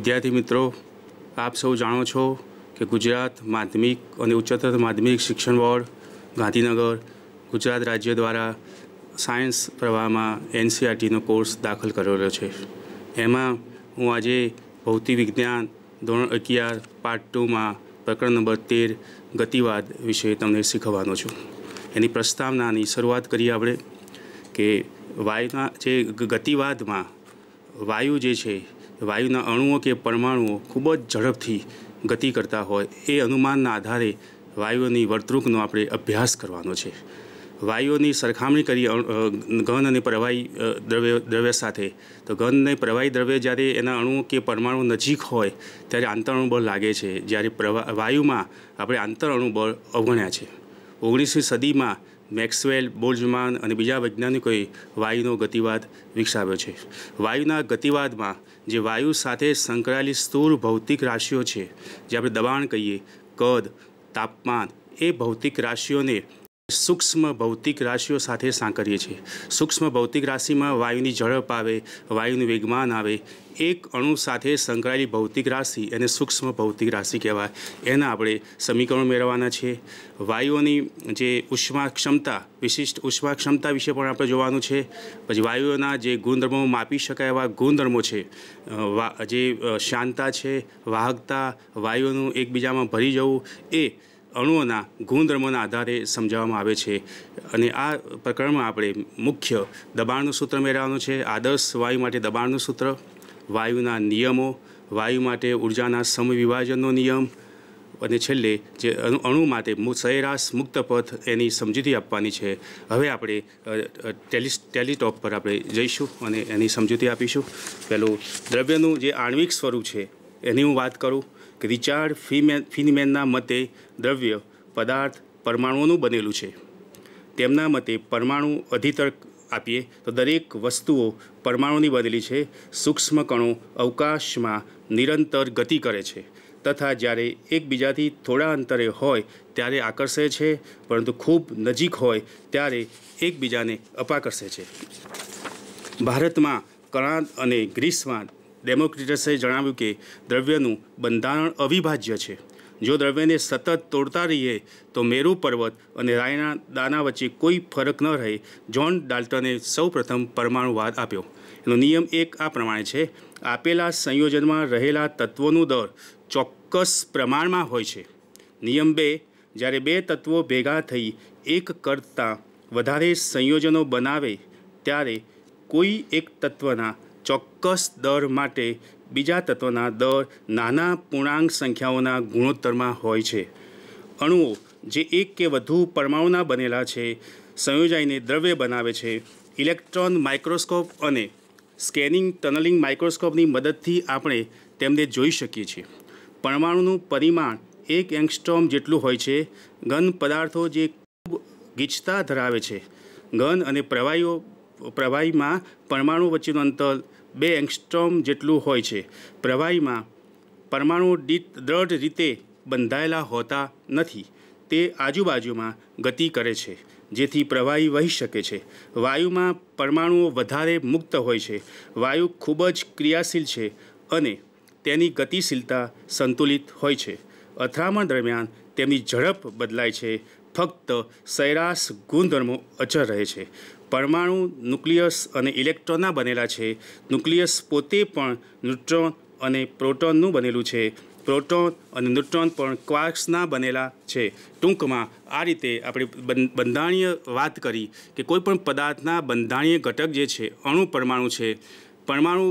વિદ્યાર્થી મિત્રો આપ સૌ જાણો છો કે ગુજરાત માધ્યમિક અને ઉચ્ચતર માધ્યમિક શિક્ષણ બોર્ડ ગાંધીનગર ગુજરાત રાજ્ય દ્વારા સાયન્સ પ્રવાહમાં એનસીઆરટીનો કોર્સ દાખલ કરેલો છે એમાં હું આજે ભૌતિક વિજ્ઞાન ધોરણ અગિયાર પાર્ટ ટુમાં પ્રકરણ નંબર તેર ગતિવાદ વિશે તમને શીખવવાનો છું એની પ્રસ્તાવનાની શરૂઆત કરીએ આપણે કે વાયુના જે ગતિવાદમાં વાયુ જે છે વાયુના અણુઓ કે પરમાણુઓ ખૂબ જ ઝડપથી ગતિ કરતા હોય એ અનુમાનના આધારે વાયુઓની વર્તણૂકનો આપણે અભ્યાસ કરવાનો છે વાયુઓની સરખામણી કરી ઘન અને પ્રવાહી દ્રવ્ય દ્રવ્ય સાથે તો ઘન અને પ્રવાહી દ્રવ્ય જ્યારે એના અણુઓ કે પરમાણુ નજીક હોય ત્યારે આંતરણુબળ લાગે છે જ્યારે પ્રવા વાયુમાં આપણે આંતરણુબળ અવગણ્યા છે ઓગણીસમી સદીમાં મેક્સવેલ બોલ્ઝમાન અને બીજા વૈજ્ઞાનિકોએ વાયુનો ગતિવાદ વિકસાવ્યો છે વાયુના ગતિવાદમાં જે વાયુ સાથે સંકળાયેલી સ્થૂળ ભૌતિક રાશિઓ છે જે આપણે દબાણ કહીએ કદ તાપમાન એ ભૌતિક રાશિઓને સૂક્ષ્મ ભૌતિક રાશિઓ સાથે સાંકળીએ છીએ સૂક્ષ્મ ભૌતિક રાશિમાં વાયુની ઝડપ આવે વાયુનું વેગમાન આવે એક અણુ સાથે સંકળાયેલી ભૌતિક રાશિ એને સૂક્ષ્મ ભૌતિક રાશિ કહેવાય એના આપણે સમીકરણો મેળવવાના છે વાયુઓની જે ઉષ્મા ક્ષમતા વિશિષ્ટ ઉષ્મા ક્ષમતા વિશે પણ આપણે જોવાનું છે પછી વાયુઓના જે ગુણધર્મો માપી શકાય એવા ગુણધર્મો છે જે શાંતા છે વાહકતા વાયુઓનું એકબીજામાં ભરી જવું એ અણુઓના ગુણધર્મોના આધારે સમજાવવામાં આવે છે અને આ પ્રકરણમાં આપણે મુખ્ય દબાણનું સૂત્ર મેળવવાનું છે આદર્શ વાયુ માટે દબાણનું સૂત્ર વાયુના નિયમો વાયુ માટે ઉર્જાના સમવિભાજનનો નિયમ અને છેલ્લે જે અણુ માટે સરેરાશ મુક્ત પથ એની સમજૂતી આપવાની છે હવે આપણે ટેલિસ ટેલિટોપ પર આપણે જઈશું અને એની સમજૂતી આપીશું પહેલું દ્રવ્યનું જે આણ્વિક સ્વરૂપ છે એની હું વાત કરું કે રિચાર્ડ ફીમેન ફિનમેનના મતે દ્રવ્ય પદાર્થ પરમાણુઓનું બનેલું છે તેમના મતે પરમાણુ અધિતર આપીએ તો દરેક વસ્તુઓ પરમાણુની બનેલી છે સૂક્ષ્મ કણો અવકાશમાં નિરંતર ગતિ કરે છે તથા જ્યારે એકબીજાથી થોડા અંતરે હોય ત્યારે આકર્ષે છે પરંતુ ખૂબ નજીક હોય ત્યારે એકબીજાને અપાકર્ષે છે ભારતમાં કણાદ અને ગ્રીસમાં ડેમોક્રિટસે જણાવ્યું કે દ્રવ્યનું બંધારણ અવિભાજ્ય છે જો દ્રવ્યને સતત તોડતા રહીએ તો મેરુ પર્વત અને રાયના દાના વચ્ચે કોઈ ફરક ન રહે જ્હોન ડાલ્ટને સૌપ્રથમ પરમાણુવાદ આપ્યો એનો નિયમ એક આ પ્રમાણે છે આપેલા સંયોજનમાં રહેલા તત્વોનું દર ચોક્કસ પ્રમાણમાં હોય છે નિયમ બે જ્યારે બે તત્વો ભેગા થઈ એક કરતાં વધારે સંયોજનો બનાવે ત્યારે કોઈ એક તત્વના ચોક્કસ દર માટે બીજા તત્વના દર નાના પૂર્ણાંક સંખ્યાઓના ગુણોત્તરમાં હોય છે અણુઓ જે એક કે વધુ પરમાણુના બનેલા છે સંયોજાઈને દ્રવ્ય બનાવે છે ઇલેક્ટ્રોન માઇક્રોસ્કોપ અને સ્કેનિંગ ટનલિંગ માઇક્રોસ્કોપની મદદથી આપણે તેમને જોઈ શકીએ છીએ પરમાણુનું પરિમાણ એક એંગસ્ટ્રોમ જેટલું હોય છે ઘન પદાર્થો જે ખૂબ ગીચતા ધરાવે છે ઘન અને પ્રવાહીઓ પ્રવાહીમાં પરમાણુ વચ્ચેનું અંતર બે એંગસ્ટ્રોમ જેટલું હોય છે પ્રવાહીમાં પરમાણુ દીઠ દ્રઢ રીતે બંધાયેલા હોતા નથી તે આજુબાજુમાં ગતિ કરે છે જેથી પ્રવાહી વહી શકે છે વાયુમાં પરમાણુઓ વધારે મુક્ત હોય છે વાયુ ખૂબ જ ક્રિયાશીલ છે અને તેની ગતિશીલતા સંતુલિત હોય છે અથડામણ દરમિયાન તેની ઝડપ બદલાય છે ફક્ત સૈરાશ ગુણધર્મો અચર રહે છે પરમાણુ ન્યુક્લિયસ અને ઇલેક્ટ્રોનના બનેલા છે ન્યુક્લિયસ પોતે પણ ન્યુટ્રોન અને પ્રોટોનનું બનેલું છે પ્રોટોન અને ન્યુટ્રોન પણ ક્વાર્ક્સના બનેલા છે ટૂંકમાં આ રીતે આપણે બંધારણીય વાત કરી કે કોઈપણ પદાર્થના બંધારણીય ઘટક જે છે અણુ પરમાણુ છે પરમાણુ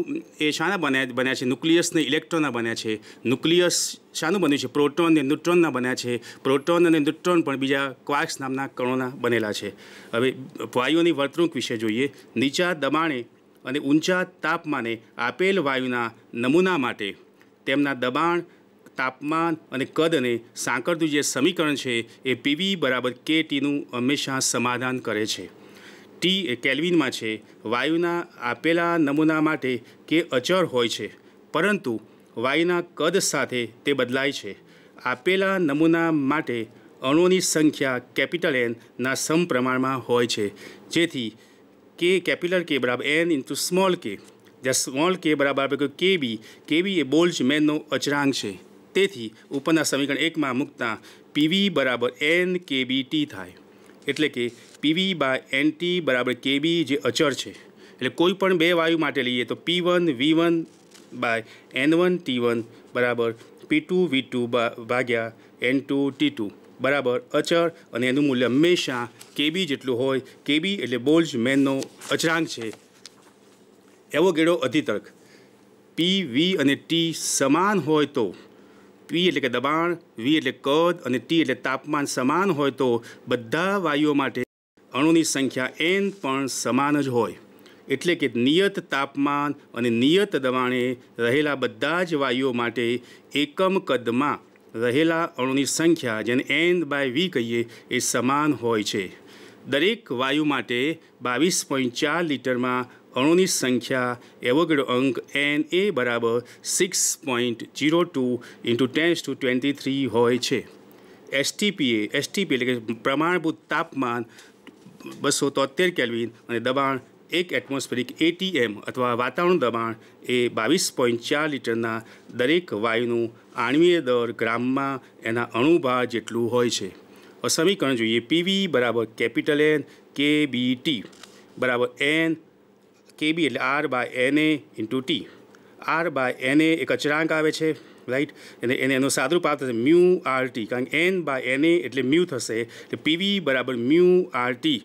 એ શાના બન્યા બન્યા છે ન્યુક્લિયસને ઇલેક્ટ્રોનના બન્યા છે ન્યુક્લિયસ શાનું બન્યું છે પ્રોટોન અને ન્યુટ્રોનના બન્યા છે પ્રોટોન અને ન્યુટ્રોન પણ બીજા ક્વાર્ક્સ નામના કણોના બનેલા છે હવે વાયુઓની વર્તણૂક વિશે જોઈએ નીચા દબાણે અને ઊંચા તાપમાને આપેલ વાયુના નમૂના માટે તેમના દબાણ તાપમાન અને કદ અને સાંકળતું જે સમીકરણ છે એ પીવી બરાબર કે ટીનું હંમેશા સમાધાન કરે છે ટી કેલ્વિનમાં છે વાયુના આપેલા નમૂના માટે કે અચળ હોય છે પરંતુ વાયુના કદ સાથે તે બદલાય છે આપેલા નમૂના માટે અણુની સંખ્યા કેપિટલ એનના સમપ્રમાણમાં હોય છે જેથી કે કેપિટલ કે બરાબર એન ઇન્ટુ સ્મોલ કે જ્યાં સ્મોલ કે બરાબર આપણે કે બી કે બી એ બોલ્ટમેનનો અચરાંક છે તેથી ઉપરના સમીકરણ એકમાં મૂકતા પીવી બરાબર એન કે બી ટી થાય એટલે કે પીવી બાય એનટી બરાબર કેબી જે અચર છે એટલે કોઈ પણ બે વાયુ માટે લઈએ તો P one V one by N one T one બરાબર પી ટુ વી ટુ ભાગ્યા એન ટુ ટી ટુ બરાબર અચર અને એનું મૂલ્ય હંમેશા કેબી જેટલું હોય કેબી એટલે બોલ્જ મેનનો અચરાંક છે એવો ગેડો અધિતર્ક પી વી અને ટી સમાન હોય તો પી એટલે કે દબાણ વી એટલે કદ અને ટી એટલે તાપમાન સમાન હોય તો બધા વાયુઓ માટે અણુની સંખ્યા એન પણ સમાન જ હોય એટલે કે નિયત તાપમાન અને નિયત દબાણે રહેલા બધા જ વાયુઓ માટે એકમ કદમાં રહેલા અણુની સંખ્યા જેને એન બાય વી કહીએ એ સમાન હોય છે દરેક વાયુ માટે બાવીસ પોઈન્ટ ચાર લીટરમાં અણુની સંખ્યા એવોગેડો અંક એન એ બરાબર six point zero two into tens to twenty three હોય છે એસટીપીએ એસટીપી એટલે કે પ્રમાણભૂત તાપમાન બસો તોતેર કેલ્વિન અને દબાણ એક એટમોસ્ફેરિક એટીએમ અથવા વાતાવરણ દબાણ એ બાવીસ પોઈન્ટ ચાર લીટરના દરેક વાયુનું આણવીય દર ગ્રામમાં એના અણુભાર જેટલું હોય છે સમીકરણ જોઈએ પીવી બરાબર capital N K B T બરાબર એન કેબી એટલે R by N A into T R by N A એક અચરાંક આવે છે રાઈટ અને એને એનો સાદું પાપ થશે મ્યુ આરટી કારણ કે એન બાય એને એટલે મ્યુ થશે એટલે પીવી બરાબર મ્યુ આરટી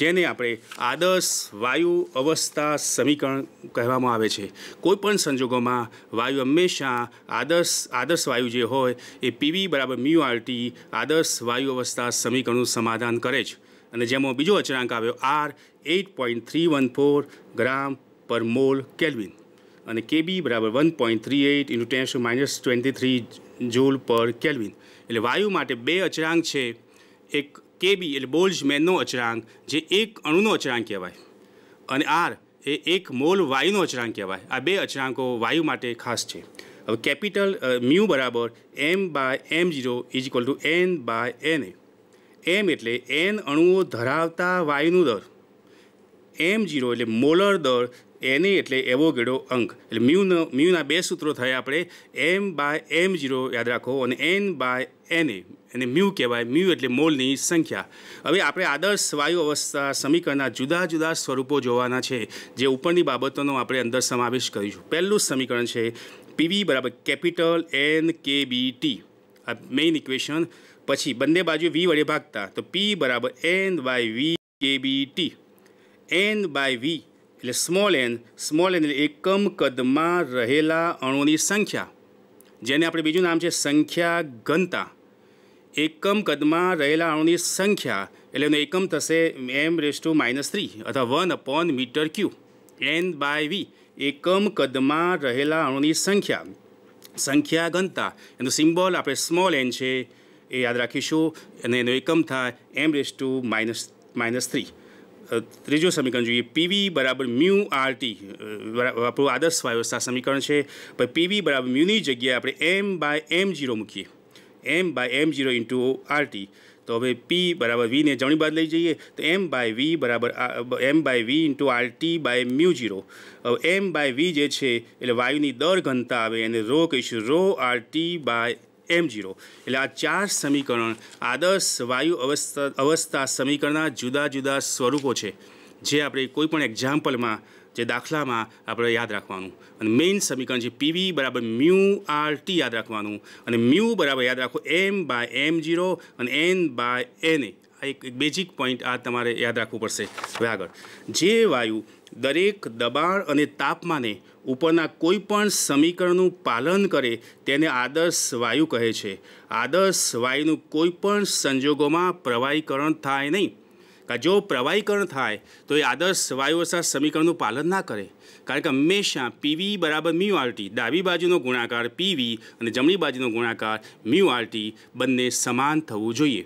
જેને આપણે આદર્શ વાયુ અવસ્થા સમીકરણ કહેવામાં આવે છે કોઈપણ સંજોગોમાં વાયુ હંમેશા આદર્શ આદર્શ વાયુ જે હોય એ પીવી બરાબર મ્યુ આરટી આદર્શ વાયુ અવસ્થા સમીકરણનું સમાધાન કરે છે અને જેમાં બીજો અચરાંક આવ્યો R eight point three one four gram પર મોલ કેલ્વિન અને કેબી બરાબર one point three eight into ten to minus twenty three joule પર કેલ્વિન એટલે વાયુ માટે બે અચળાંક છે એક કેબી એટલે બોલ્ઝમેનનો અચરાંક જે એક અણુનો અચળાંક કહેવાય અને આર એ એક મોલ વાયુનો અચરાંક કહેવાય આ બે અચરાંકો વાયુ માટે ખાસ છે હવે કેપિટલ મ્યુ બરાબર M by M zero is equal to N by N A M એટલે એન અણુઓ ધરાવતા વાયુનું દર એમ જીરો એટલે મોલર દર એની એટલે એવોગેડો અંક એટલે મ્યુનો મ્યુના બે સૂત્રો થયા આપણે એમ બાય એમ જીરો યાદ રાખો અને એન બાય એન એને મ્યુ કહેવાય મ્યુ એટલે મોલની સંખ્યા હવે આપણે આદર્શ વાયુ અવસ્થા સમીકરણના જુદા જુદા સ્વરૂપો જોવાના છે જે ઉપરની બાબતોનો આપણે અંદર સમાવેશ કરીશું પહેલું સમીકરણ છે પીવી બરાબર capital N K B T આ મેઇન ઇક્વેશન પછી બંને બાજુ વી વડે ભાગતા તો પી બરાબર N by V K B T N by V એટલે સ્મોલ એન સ્મોલ એન એકમ કદમાં રહેલા અણુની સંખ્યા જેને આપણે બીજું નામ છે સંખ્યા ઘનતા એકમ કદમાં રહેલા અણુની સંખ્યા એટલે એનો એકમ થશે M raise to minus three અથવા one upon metre cube N by V એકમ કદમાં રહેલા અણુની સંખ્યા સંખ્યા ઘનતા એનો સિમ્બોલ આપણે સ્મોલ એન છે એ યાદ રાખીશું અને એનો એકમ થાય M raise to minus minus three ત્રીજું સમીકરણ જોઈએ પીવી બરાબર મ્યુ આરટી આપણું આદર્શ વાયોસ્થા સમીકરણ છે પછી પીવી બરાબર મ્યુની જગ્યાએ આપણે એમ બાય એમ જીરો મૂકીએ M by M zero into RT તો હવે પી બરાબર વીને જમણી બાદ લઈ જઈએ તો એમ બાય વી બરાબર M by V into R T by mu zero M by V જે છે એટલે વાયુની દર ઘનતા આવે એને રો કહીશું rho R T by M zero એટલે આ ચાર સમીકરણ આદર્શ વાયુ અવસ્થા અવસ્થા સમીકરણના જુદા જુદા સ્વરૂપો છે જે આપણે કોઈપણ એક્ઝામ્પલમાં જે દાખલામાં આપણે યાદ રાખવાનું અને મેઇન સમીકરણ છે પીવી બરાબર મ્યુ આર ટી યાદ રાખવાનું અને મ્યુ બરાબર યાદ રાખો એમ બાય એમ જીરો અને એન બાય એન એ આ એક બેઝિક પોઈન્ટ આ તમારે યાદ રાખવું પડશે હવે આગળ જે વાયુ દરેક દબાણ અને તાપમાને ઉપરના કોઈપણ સમીકરણનું પાલન કરે તેને આદર્શ વાયુ કહે છે આદર્શ વાયુનું કોઈપણ સંજોગોમાં પ્રવાહીકરણ થાય નહીં કે જો પ્રવાહીકરણ થાય તો એ આદર્શ વાયુ અસર સમીકરણનું પાલન ના કરે કારણ કે હંમેશા પીવી બરાબર મ્યુ આરટી ડાબી બાજુનો ગુણાકાર પીવી અને જમણી બાજુનો ગુણાકાર મ્યુ આરટી બંને સમાન થવું જોઈએ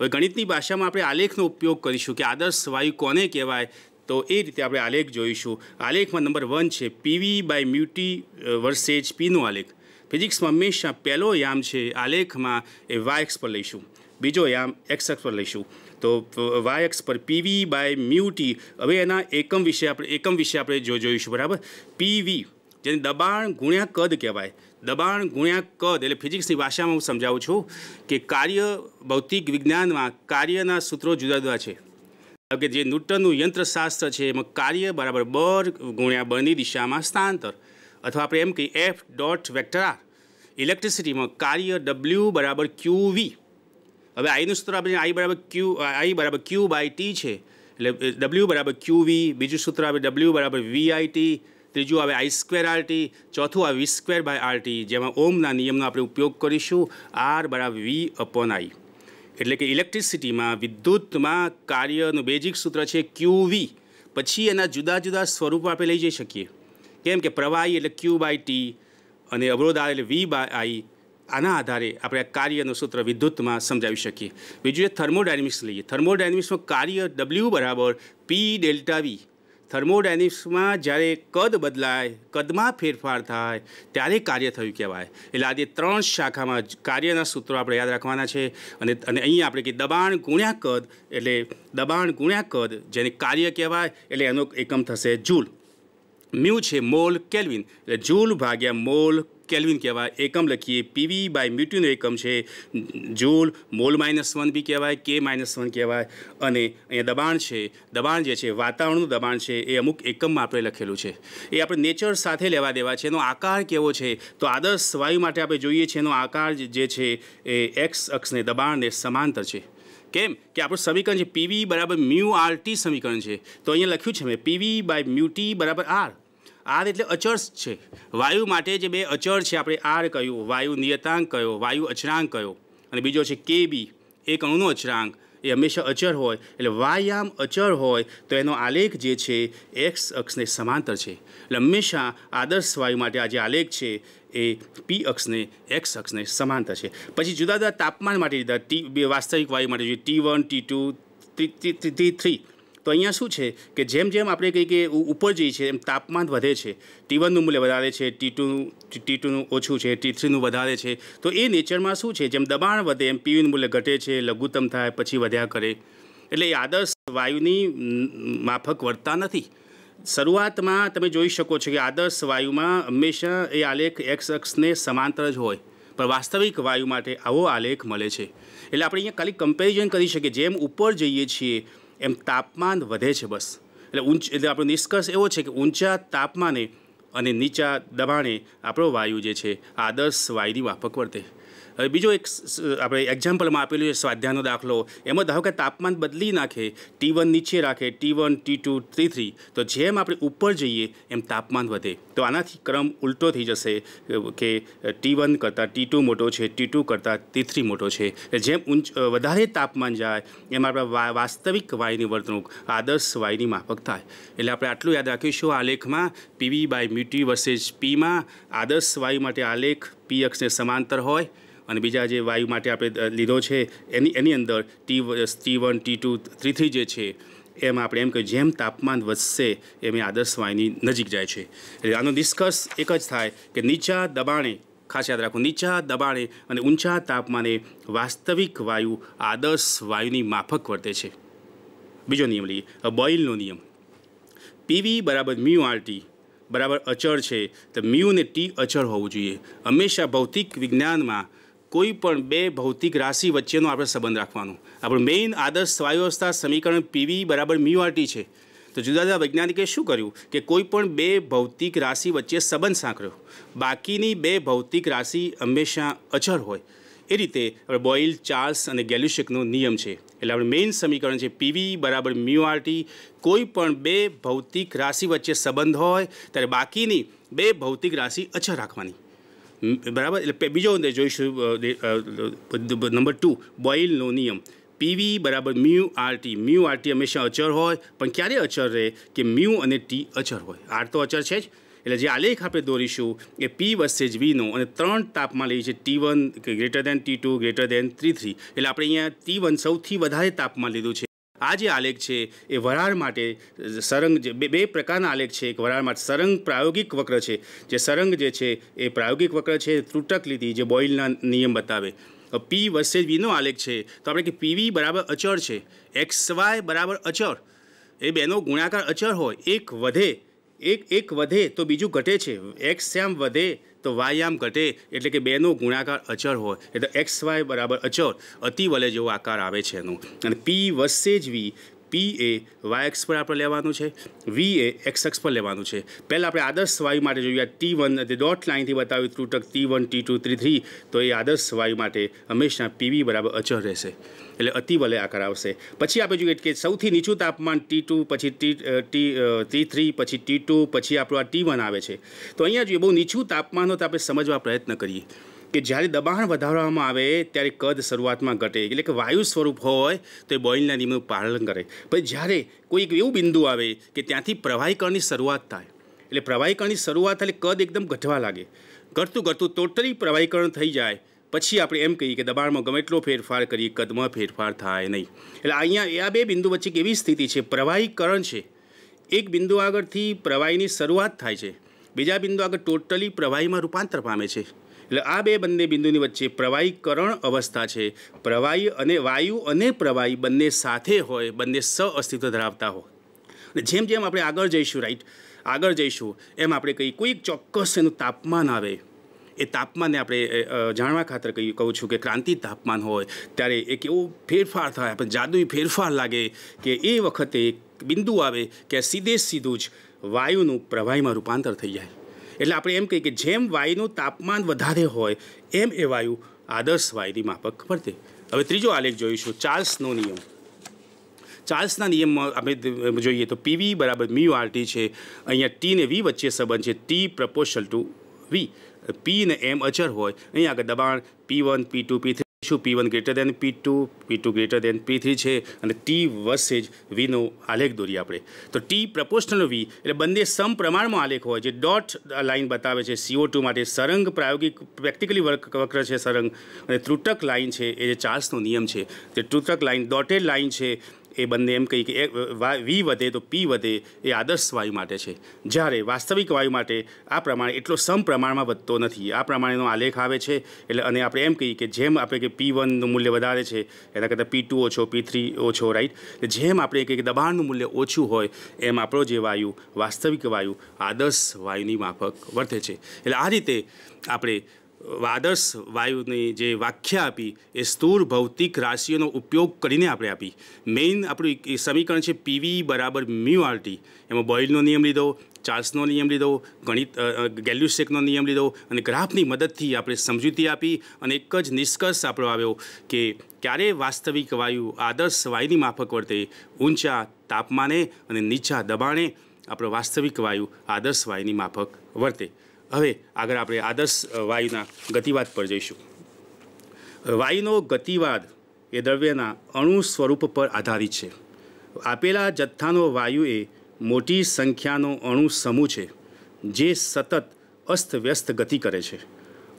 હવે ગણિતની ભાષામાં આપણે આલેખનો ઉપયોગ કરીશું કે આદર્શ વાયુ કોને કહેવાય તો એ રીતે આપણે આલેખ જોઈશું આલેખમાં નંબર વન છે પીવી બાય મ્યુટી વર્સેજ પીનો આલેખ ફિઝિક્સમાં હંમેશા પહેલો યામ છે આલેખમાં એ વાય એક્સ પર લઈશું બીજો યામ એક્સ પર લઈશું તો વાય એક્સ પર પીવી બાય મ્યુટી હવે એના એકમ વિશે આપણે એકમ વિશે આપણે જો જોઈશું બરાબર પીવી જેને દબાણ ગુણ્યા કદ કહેવાય દબાણ ગુણ્યા કદ એટલે ફિઝિક્સની ભાષામાં હું સમજાવું છું કે કાર્ય ભૌતિક વિજ્ઞાનમાં કાર્યના સૂત્રો જુદા જુદા છે કે જે ન્યૂટનનું યંત્રશાસ્ત્ર છે એમાં કાર્ય બરાબર બર ગુણ્યા બળની દિશામાં સ્થાનાંતર અથવા આપણે એમ કહીએ એફ ડોટ વેક્ટર આર ઇલેક્ટ્રિસિટીમાં કાર્ય ડબલ્યુ બરાબર ક્યુ વી હવે આઈનું સૂત્ર આપણે આઈ બરાબર ક્યુ આઈ બરાબર ક્યુ બાય ટી છે એટલે ડબલ્યુ બરાબર ક્યુ વી બીજું સૂત્ર આવે ડબલ્યુ બરાબર વી આઈ ટી ત્રીજું આવે આઈ સ્ક્વેર આર ટી ચોથું આવે V square by R T જેમાં ઓમના નિયમનો આપણે ઉપયોગ કરીશું આર બરાબર વી અપોન આઈ એટલે કે ઇલેક્ટ્રિસિટીમાં વિદ્યુતમાં કાર્યનું બેઝિક સૂત્ર છે ક્યુવી પછી એના જુદા જુદા સ્વરૂપ આપણે લઈ જઈ શકીએ કેમ કે પ્રવાહી એટલે ક્યુ બાય ટી અને અવરોધાર એટલે વી બાય આઈ આના આધારે આપણે કાર્યનું સૂત્ર વિદ્યુતમાં સમજાવી શકીએ બીજું એ થર્મોડાયનેમિક્સ લઈએ થર્મોડાયનેમિક્સનું કાર્ય ડબલ્યુ બરાબર પી ડેલ્ટા વી થર્મોડાયનિક્સમાં જ્યારે કદ બદલાય કદમાં ફેરફાર થાય ત્યારે કાર્ય થયું કહેવાય એટલે આજે ત્રણ શાખામાં કાર્યના સૂત્રો આપણે યાદ રાખવાના છે અને અને અહીં આપણે કે દબાણ ગુણ્યા કદ એટલે દબાણ ગુણ્યા કદ જેને કાર્ય કહેવાય એટલે એનો એકમ થશે જૂલ મ્યુ છે મોલ કેલ્વિન એટલે જૂલ ભાગ્યા મોલ કેલ્વિન કહેવાય એકમ લખીએ પીવી બાય મ્યુટીનો એકમ છે joule mole minus one B કહેવાય કે માઇનસ વન કહેવાય અને અહીંયા દબાણ છે દબાણ જે છે વાતાવરણનું દબાણ છે એ અમુક એકમમાં આપણે લખેલું છે એ આપણે નેચર સાથે લેવા દેવા છે એનો આકાર કેવો છે તો આદર્શ વાયુ માટે આપણે જોઈએ છીએ એનો આકાર જે છે એ એક્સ અક્ષને દબાણને સમાંતર છે કેમ કે આપણું સમીકરણ છે પીવી બરાબર મ્યુ આર ટી સમીકરણ છે તો અહીંયા લખ્યું છે મેં પીવી બાય મ્યુટી બરાબર આર આર એટલે અચળ છે વાયુ માટે જે બે અચળ છે આપણે આર કહ્યું વાયુ નિયતાંક કયો વાયુ અચરાંક કયો અને બીજો છે કેબી એક અણુનો અચરાંક એ હંમેશા અચળ હોય એટલે વાયામ અચળ હોય તો એનો આલેખ જે છે એક્સ અક્ષને સમાંતર છે એટલે હંમેશા આદર્શ વાયુ માટે આ જે આલેખ છે એ પી અક્ષને એક્સ અક્ષને સમાંતર છે પછી જુદા જુદા તાપમાન માટે લીધા ટી વાસ્તવિક વાયુ માટે જોઈએ T one T two three three તો અહીંયા શું છે કે જેમ જેમ આપણે કહીએ કે ઉપર જઈએ છીએ એમ તાપમાન વધે છે ટી વનનું મૂલ્ય વધારે છે ટી ટુનું ટી ટુનું ઓછું છે ટી થ્રીનું વધારે છે તો એ નેચરમાં શું છે જેમ દબાણ વધે એમ પીવીનું મૂલ્ય ઘટે છે લઘુત્તમ થાય પછી વધ્યા કરે એટલે એ આદર્શ વાયુની માફક વર્તતા નથી શરૂઆતમાં તમે જોઈ શકો છો કે આદર્શ વાયુમાં હંમેશા એ આલેખ એક્સ અક્ષને સમાંતર જ હોય પણ વાસ્તવિક વાયુ માટે આવો આલેખ મળે છે એટલે આપણે અહીંયા ખાલી કમ્પેરિઝન કરી શકીએ જેમ ઉપર જઈએ છીએ એમ તાપમાન વધે છે બસ એટલે ઊંચ એટલે આપણો નિષ્કર્ષ એવો છે કે ઊંચા તાપમાને અને નીચા દબાણે આપણો વાયુ જે છે આદર્શ વાયુની માફક વર્તે બીજો એક આપણે એક્ઝામ્પલમાં આપેલું છે સ્વાધ્યાયનો દાખલો એમાં ધારો કે તાપમાન બદલી નાખે ટી વન નીચે રાખે T one T two T three તો જેમ આપણે ઉપર જઈએ એમ તાપમાન વધે તો આનાથી ક્રમ ઉલટો થઈ જશે કે ટી વન કરતાં ટી ટુ મોટો છે ટી ટુ કરતાં ટી થ્રી મોટો છે જેમ ઊંચ વધારે તાપમાન જાય એમ આપણા વાસ્તવિક વાયુની વર્તણૂક આદર્શ વાયુની માફક થાય એટલે આપણે આટલું યાદ રાખીશું આ લેખમાં પીવી બાય મ્યુટી વર્સેજ પીમાં આદર્શ વાયુ માટે આલેખ પી અક્ષને સમાંતર હોય અને બીજા જે વાયુ માટે આપણે લીધો છે એની એની અંદર T T one T two three three જે છે એમ આપણે એમ કે જેમ તાપમાન વધશે એમ એ આદર્શ વાયુની નજીક જાય છે એટલે આનો નિષ્કર્ષ એક જ થાય કે નીચા દબાણે ખાસ યાદ રાખો નીચા દબાણે અને ઊંચા તાપમાને વાસ્તવિક વાયુ આદર્શ વાયુની માફક વર્તે છે બીજો નિયમ લઈએ બોઇલનો નિયમ પીવી બરાબર મ્યુ આરટી બરાબર અચળ છે તો મ્યુ ને ટી અચળ હોવું જોઈએ હંમેશા ભૌતિક વિજ્ઞાનમાં કોઈ પણ બે ભૌતિક રાશિ વચ્ચેનો આપણે સંબંધ રાખવાનો આપણું મેઇન આદર્શ સ્વાયવસ્થા સમીકરણ પીવી બરાબર મ્યુઆરટી છે તો જુદા જુદા વૈજ્ઞાનિકે શું કર્યું કે કોઈ પણ બે ભૌતિક રાશિ વચ્ચે સંબંધ સાંકળ્યો બાકીની બે ભૌતિક રાશિ હંમેશા અચળ હોય એ રીતે આપણે બોઇલ ચાર્લ્સ અને ગેલ્યુશિકનો નિયમ છે એટલે આપણે મેઇન સમીકરણ છે પીવી બરાબર મ્યુઆરટી કોઈ પણ બે ભૌતિક રાશિ વચ્ચે સંબંધ હોય ત્યારે બાકીની બે ભૌતિક રાશિ અચળ રાખવાની બરાબર એટલે બીજો જોઈશું નંબર ટુ બોઇલ લોનિયમ પીવી બરાબર mu R T mu RT હંમેશા અચર હોય પણ ક્યારે અચર રહે કે મ્યુ અને ટી અચર હોય આર તો અચર છે જ એટલે જે આલેખ આપણે દોરીશું એ પી વર્સેજ વીનો અને ત્રણ તાપમાન લઈએ છીએ T one greater than T two greater than three three એટલે આપણે અહીંયા ટી વન સૌથી વધારે તાપમાન લીધું છે આ જે આલેખ છે એ વરાળ માટે સરંગ જે બે બે પ્રકારના આલેખ છે એક વરાળ માટે સરંગ પ્રાયોગિક વક્ર છે જે સરંગ જે છે એ પ્રાયોગિક વક્ર છે ત્રુટક લીધી જે બોઇલના નિયમ બતાવે પી વર્સેસ વીનો આલેખ છે તો આપણે કે પીવી બરાબર અચળ છે એક્સ વાય બરાબર અચળ એ બેનો ગુણાકાર અચળ હોય એક વધે એક એક વધે તો બીજું ઘટે છે એક્સ શ્યામ વધે તો વાયામ ઘટે એટલે કે બેનો ગુણાકાર અચળ હોય એટલે એક્સ વાય બરાબર અચળ અતિવલય જેવો આકાર આવે છે એનો અને પી વસે જ વી પી એ વાય એક્સ પર આપણે લેવાનું છે વી એ એક્સ એક્સ પર લેવાનું છે પહેલાં આપણે આદર્શ વાયુ માટે જોઈએ ટી વન તે ડોટ લાઇનથી બતાવ્યું ત્રુટક T one T two three three તો એ આદર્શ વાયુ માટે હંમેશા પીવી બરાબર અચળ રહેશે એટલે અતિવલે આકાર આવશે પછી આપણે જોઈએ કે સૌથી નીચું તાપમાન ટી ટુ પછી ટી ટી ટી થ્રી પછી ટી ટુ પછી આપણું આ ટી વન આવે છે તો અહીંયા જોઈએ બહુ નીચું તાપમાનો તો આપણે સમજવા પ્રયત્ન કરીએ કે જ્યારે દબાણ વધારવામાં આવે ત્યારે કદ શરૂઆતમાં ઘટે એટલે કે વાયુ સ્વરૂપ હોય તો એ બોઇલના નિયમનું પાલન કરે પછી જ્યારે કોઈ એવું બિંદુ આવે કે ત્યાંથી પ્રવાહીકરણની શરૂઆત થાય એટલે પ્રવાહીકરણની શરૂઆત એટલે કદ એકદમ ઘટવા લાગે ઘટતું ઘટતું ટોટલી પ્રવાહીકરણ થઈ જાય પછી આપણે એમ કહીએ કે દબાણમાં ગમે એટલો ફેરફાર કરીએ કદમાં ફેરફાર થાય નહીં એટલે અહીંયા આ બે બિંદુ વચ્ચે કેવી સ્થિતિ છે પ્રવાહીકરણ છે એક બિંદુ આગળથી પ્રવાહીની શરૂઆત થાય છે બીજા બિંદુ આગળ ટોટલી પ્રવાહીમાં રૂપાંતર પામે છે એટલે આ બે બંને બિંદુની વચ્ચે પ્રવાહીકરણ અવસ્થા છે પ્રવાહી અને વાયુ અને પ્રવાહી બંને સાથે હોય બંને સ અસ્તિત્વ ધરાવતા હોય અને જેમ જેમ આપણે આગળ જઈશું રાઈટ આગળ જઈશું એમ આપણે કહીએ કોઈક ચોક્કસ એનું તાપમાન આવે એ તાપમાનને આપણે જાણવા ખાતર કહ્યું કહું છું કે ક્રાંતિ તાપમાન હોય ત્યારે એક એવો ફેરફાર થાય પણ જાદુઈ ફેરફાર લાગે કે એ વખતે એક બિંદુ આવે કે સીધે સીધું જ વાયુનું પ્રવાહીમાં રૂપાંતર થઈ જાય એટલે આપણે એમ કહીએ કે જેમ વાયુનું તાપમાન વધારે હોય એમ એ વાયુ આદર્શ વાયુની માફક વર્તે હવે ત્રીજો આલેખ જોઈશું ચાર્લ્સનો નિયમ ચાર્લ્સના નિયમમાં આપણે જોઈએ તો પીવી બરાબર મ્યુ આરટી છે અહીંયા ટી ને વી વચ્ચે સંબંધ છે ટી પ્રપોશલ ટુ વી પી ને એમ અચર હોય અહીંયા આગળ દબાણ P one P two P three શું P one greater than P two P two greater than P three છે અને ટી વર્સેજ વીનો આલેખ દોરીએ આપણે તો ટી પ્રપોશનલ વી એટલે બંને સમપ્રમાણમાં આલેખ હોય જે ડોટ લાઇન બતાવે છે સીઓ ટુ માટે સરંગ પ્રાયોગિક પ્રેક્ટિકલી વક્ર છે સરંગ અને ત્રુટક લાઇન છે એ જે ચાર્લ્સનો નિયમ છે તે ત્રુટક લાઇન ડોટેડ લાઇન છે એ બંને એમ કહી કે વી વધે તો પી વધે એ આદર્શ વાયુ માટે છે જ્યારે વાસ્તવિક વાયુ માટે આ પ્રમાણે એટલો સમ પ્રમાણમાં વધતો નથી આ પ્રમાણેનો આલેખ આવે છે એટલે અને આપણે એમ કહીએ કે જેમ આપણે કે પી વનનું મૂલ્ય વધારે છે એના કરતાં પી ટુ ઓછો પી થ્રી ઓછો રાઈટ જેમ આપણે કહીએ કે દબાણનું મૂલ્ય ઓછું હોય એમ આપણો જે વાયુ વાસ્તવિક વાયુ આદર્શ વાયુની માફક વર્તે છે એટલે આ રીતે આપણે વાદર્શ વાયુની જે વ્યાખ્યા આપી એ સ્થૂળ ભૌતિક રાશિઓનો ઉપયોગ કરીને આપણે આપી મેઇન આપણું સમીકરણ છે પીવી બરાબર મ્યુ આરટી એમાં બોઇલનો નિયમ લીધો ચાર્સનો નિયમ લીધો ગણિત ગેલ્યુસેકનો નિયમ લીધો અને ગ્રાફની મદદથી આપણે સમજૂતી આપી અને એક જ નિષ્કર્ષ આપણો આવ્યો કે ક્યારે વાસ્તવિક વાયુ આદર્શ વાયુની માફક વર્તે ઊંચા તાપમાને અને નીચા દબાણે આપણો વાસ્તવિક વાયુ આદર્શ વાયુની માફક વર્તે હવે આગળ આપણે આદર્શ વાયુના ગતિવાદ પર જઈશું વાયુનો ગતિવાદ એ દ્રવ્યના અણુ સ્વરૂપ પર આધારિત છે આપેલા જથ્થાનો વાયુ એ મોટી સંખ્યાનો અણુ સમૂહ છે જે સતત અસ્તવ્યસ્ત ગતિ કરે છે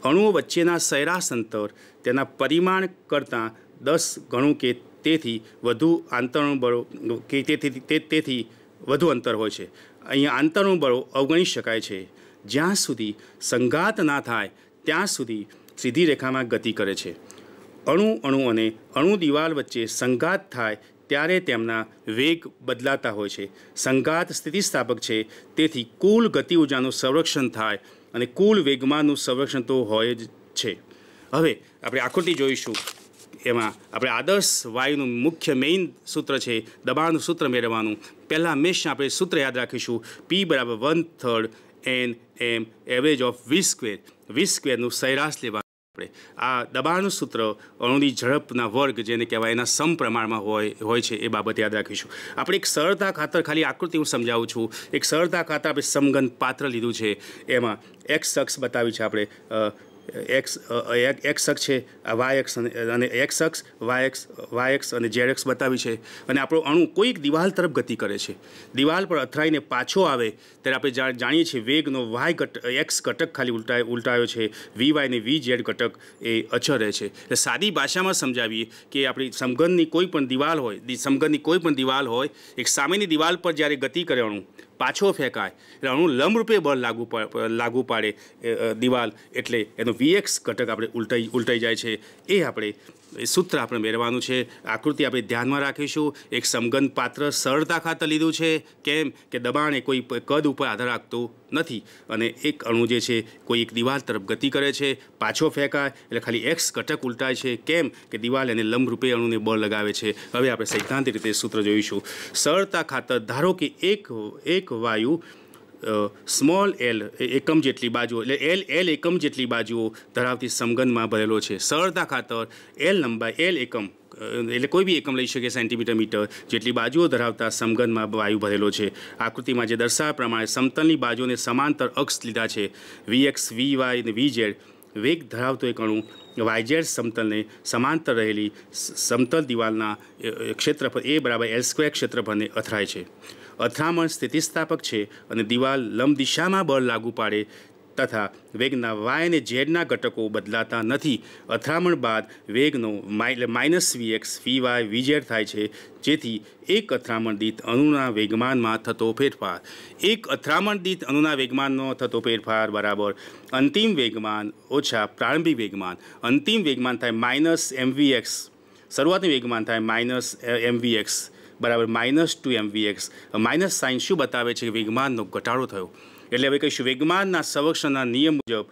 અણુઓ વચ્ચેના સરેરાશ અંતર તેના પરિમાણ કરતાં દસ ગણું કે તેથી વધુ આંતરણબળો કે તેથી તેથી વધુ અંતર હોય છે અહીંયા આંતરણુબળો અવગણી શકાય છે જ્યાં સુધી સંઘાત ના થાય ત્યાં સુધી સીધી રેખામાં ગતિ કરે છે અણુ અણુ અને અણુ દિવાલ વચ્ચે સંઘાત થાય ત્યારે તેમના વેગ બદલાતા હોય છે સંઘાત સ્થિતિસ્થાપક છે તેથી કુલ ગતિ ઉર્જાનું સંરક્ષણ થાય અને કુલ વેગમાંનું સંરક્ષણ તો હોય જ છે હવે આપણે આકૃતિ જોઈશું એમાં આપણે આદર્શ વાયુનું મુખ્ય મેઇન સૂત્ર છે દબાણનું સૂત્ર મેળવવાનું પહેલાં હંમેશા આપણે સૂત્ર યાદ રાખીશું પી બરાબર one third N M average of V square V સ્ક્વેરનું સૈરાશ લેવા આપણે આ દબાણનું સૂત્ર અણુની ઝડપના વર્ગ જેને કહેવાય એના સમપ્રમાણમાં હોય હોય છે એ બાબત યાદ રાખીશું આપણે એક સરળતા ખાતર ખાલી આકૃતિ હું સમજાવું છું એક સરળતા ખાતર આપણે સમગન પાત્ર લીધું છે એમાં એક્સ અક્ષ બતાવી છે આપણે એક્સ એક્સ અક્ષ છે આ વાય એક્સ અને એક્સ અક્ષ વાય એક્સ વાય એક્સ અને ઝેડ એક્સ બતાવી છે અને આપણો અણુ કોઈક દિવાલ તરફ ગતિ કરે છે દિવાલ પર અથડાઈને પાછો આવે ત્યારે આપણે જાણીએ છીએ વેગનો વાય ઘટ એક્સ ઘટક ખાલી ઉલટાય ઉલટાયો છે વી વાય ને વી ઝેડ ઘટક એ અચળ રહે છે એટલે સાદી ભાષામાં સમજાવીએ કે આપણી સમઘનની કોઈ પણ દિવાલ હોય સમઘનની કોઈ પણ દિવાલ હોય એક સામેની દિવાલ પર જ્યારે ગતિ કરે અણુ પાછો ફેંકાય એટલે અણુ લંબરૂપે બળ લાગુ લાગુ પાડે દિવાલ એટલે એનો વીએક્સ ઘટક આપણે ઉલટાઈ ઉલટાઈ જાય છે એ આપણે સૂત્ર આપણે મેળવવાનું છે આકૃતિ આપણે ધ્યાનમાં રાખીશું એક સમગંધ પાત્ર સરળતા ખાતર લીધું છે કેમ કે દબાણ એ કોઈ કદ ઉપર આધાર રાખતું નથી અને એક અણુ જે છે કોઈ એક દિવાલ તરફ ગતિ કરે છે પાછો ફેંકાય એટલે ખાલી એક્સ ઘટક ઉલટાય છે કેમ કે દિવાલ એને લંબરૂપે અણુને બળ લગાવે છે હવે આપણે સૈદ્ધાંતિક રીતે સૂત્ર જોઈશું સરળતા ખાતર ધારો કે એક એક વાયુ સ્મોલ એલ એકમ જેટલી બાજુઓ એટલે એલ એલ એકમ જેટલી બાજુઓ ધરાવતી સમગંધમાં ભરેલો છે સરળતા ખાતર એલ લંબાઈ એલ એકમ એટલે કોઈ બી એકમ લઈ શકે સેન્ટીમીટર મીટર જેટલી બાજુઓ ધરાવતા સમગંધમાં વાયુ ભરેલો છે આકૃતિમાં જે દર્શાવ્યા પ્રમાણે સમતલની બાજુઓને સમાંતર અક્ષ લીધા છે વી એક્સ વી વાય અને વી ઝેડ વેગ ધરાવતો એક અણુ વાયઝેડ સમતલને સમાંતર રહેલી સમતલ દિવાલના ક્ષેત્રફળ એ બરાબર એલ સ્ક્વેર ક્ષેત્રફળને અથડાય છે અથડામણ સ્થિતિસ્થાપક છે અને દિવાલ લંબ દિશામાં બળ લાગુ પાડે તથા વેગના વાય અને ઝેડના ઘટકો બદલાતા નથી અથડામણ બાદ વેગનો minus V X V Y VZ થાય છે જેથી એક અથડામણ દીઠ અણુના વેગમાનમાં થતો ફેરફાર એક અથડામણ દીઠ અણુના વેગમાનનો થતો ફેરફાર બરાબર અંતિમ વેગમાન ઓછા પ્રારંભિક વેગમાન અંતિમ વેગમાન થાય માઇનસ એમવીએક્સ શરૂઆતનું વેગમાન થાય માઇનસ એક્સ બરાબર minus two M MVX minus sign શું બતાવે છે કે વેગમાનનો ઘટાડો થયો એટલે હવે કહીશું વેગમાનના સંરક્ષણના નિયમ મુજબ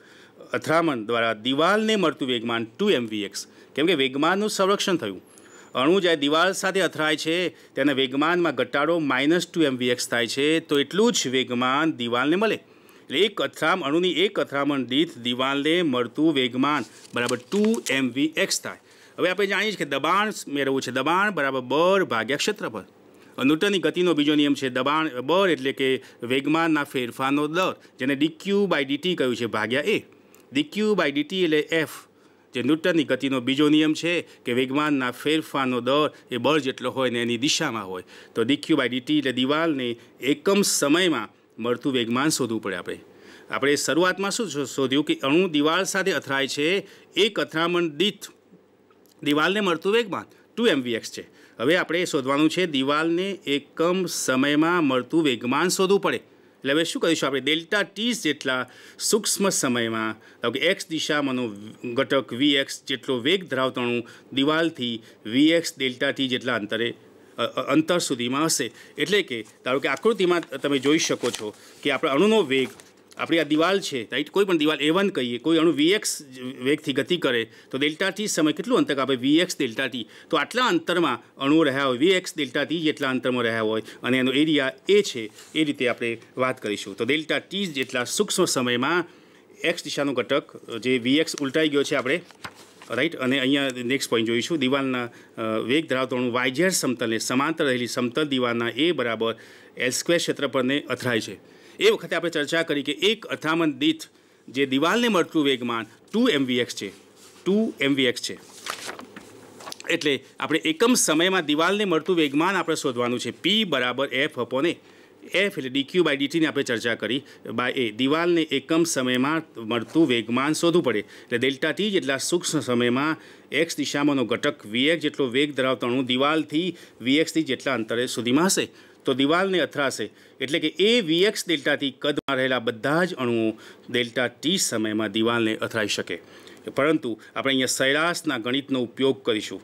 અથડામણ દ્વારા દિવાલને મળતું વેગમાન ટુ એમવીએક્સ કેમ કે વેગમાનનું સંરક્ષણ થયું અણુ જ્યારે દિવાલ સાથે અથડાય છે તેના વેગમાનમાં ઘટાડો માઇનસ ટુ એમવીએક્સ થાય છે તો એટલું જ વેગમાન દિવાલને મળે એટલે એક અથરામ અણુની એક અથડામણ દીઠ દિવાલને મળતું વેગમાન બરાબર ટુ એમ વી એક્સ થાય હવે આપણે જાણીએ છીએ કે દબાણ મેળવવું છે દબાણ બરાબર બળ ભાગ્યા ક્ષેત્રફળ ન્યૂટનની ગતિનો બીજો નિયમ છે દબાણ બળ એટલે કે વેગમાનના ફેરફારનો દર જેને ડીક્યુ બાય ડીટી કહ્યું છે ભાગ્યા એ ડીક્યુ બાય ડીટી એટલે એફ જે ન્યૂટનની ગતિનો બીજો નિયમ છે કે વેગમાનના ફેરફારનો દર એ બળ જેટલો હોય ને એની દિશામાં હોય તો ડીક્યુ બાય ડીટી એટલે દિવાલને એકમ સમયમાં મળતું વેગમાન શોધવું પડે આપણે આપણે શરૂઆતમાં શું શોધ્યું કે અણુ દિવાલ સાથે અથડાય છે એક અથડામણ દીઠ દિવાલને મળતું વેગમાન ટુ એમવીએક્સ છે હવે આપણે શોધવાનું છે દિવાલને એકમ સમયમાં મળતું વેગમાન શોધવું પડે એટલે હવે શું કરીશું આપણે ડેલ્ટા ટી જેટલા સૂક્ષ્મ સમયમાં ધારો કે એક્સ દિશામાંનો ઘટક વી એક્સ જેટલો વેગ ધરાવતાણું દિવાલથી વી એક્સ ડેલ્ટા ટી જેટલા અંતરે અંતર સુધીમાં હશે એટલે કે ધારો કે આકૃતિમાં તમે જોઈ શકો છો કે આપણે અણુનો વેગ આપણી આ દિવાલ છે રાઈટ કોઈ પણ દિવાલ એવન કહીએ કોઈ અણુ વીએક્સ વેગથી ગતિ કરે તો ટી સમય કેટલું અંતર કાપે વીએક્સ ડેલ્ટાટી તો આટલા અંતરમાં અણુઓ રહ્યા હોય વીએક્સ ટી જેટલા અંતરમાં રહ્યા હોય અને એનો એરિયા એ છે એ રીતે આપણે વાત કરીશું તો ડેલ્ટા ટી જેટલા સૂક્ષ્મ સમયમાં એક્સ દિશાનો ઘટક જે વીએક્સ ઉલટાઈ ગયો છે આપણે રાઈટ અને અહીંયા નેક્સ્ટ પોઈન્ટ જોઈશું દિવાલના વેગ ધરાવતો અણુ વાયઝેડ સમતલને સમાંતર રહેલી સમતલ દિવાલના એ બરાબર એલ સ્ક્વેર ક્ષેત્રફળને અથડાય છે એ વખતે આપણે ચર્ચા કરી કે એક અથડામણ દીઠ જે દિવાલને મળતું વેગમાન ટુ એમવીએક્સ છે ટુ એમવીએક્સ છે એટલે આપણે એકમ સમયમાં દિવાલને મળતું વેગમાન આપણે શોધવાનું છે પી બરાબર એફ અપોને એફ એટલે ડીક્યુ બાય ડીટીની આપણે ચર્ચા કરી બાય એ દિવાલને એકમ સમયમાં મળતું વેગમાન શોધવું પડે એટલે ડેલ્ટા ટી જેટલા સૂક્ષ્મ સમયમાં એક્સ દિશામાંનો ઘટક વીએક્સ જેટલો વેગ ધરાવતા દિવાલથી વીએક્સથી જેટલા અંતરે સુધીમાં હશે તો દિવાલને અથડાશે એટલે કે એ વીએક્સ ડેલ્ટાથી કદમાં રહેલા બધા જ અણુઓ ડેલ્ટા ટી સમયમાં દિવાલને અથડાઈ શકે પરંતુ આપણે અહીંયા સૈરાશના ગણિતનો ઉપયોગ કરીશું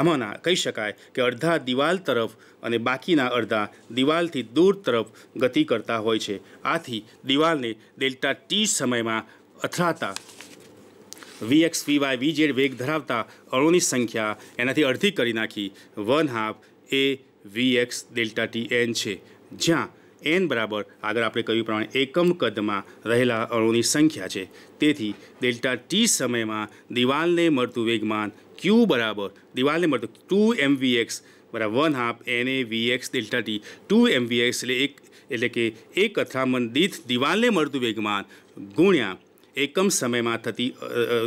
આમાંના કહી શકાય કે અડધા દિવાલ તરફ અને બાકીના અડધા દિવાલથી દૂર તરફ ગતિ કરતા હોય છે આથી દિવાલને ડેલ્ટા ટી સમયમાં અથડાતા VX V Y V Z વેગ ધરાવતા અણુની સંખ્યા એનાથી અડધી કરી નાખી one half A V X delta T N છે જ્યાં એન બરાબર આગળ આપણે કહ્યું પ્રમાણે એકમ કદમાં રહેલા અણુની સંખ્યા છે તેથી ડેલ્ટા ટી સમયમાં દિવાલને મળતું વેગમાન ક્યુ બરાબર દિવાલને મળતું ટુ એમ વી એક્સ બરાબર one half N A V X delta T two M V X એટલે એક એટલે કે એક અથડામણ દીઠ દિવાલને મળતું વેગમાન ગુણ્યા એકમ સમયમાં થતી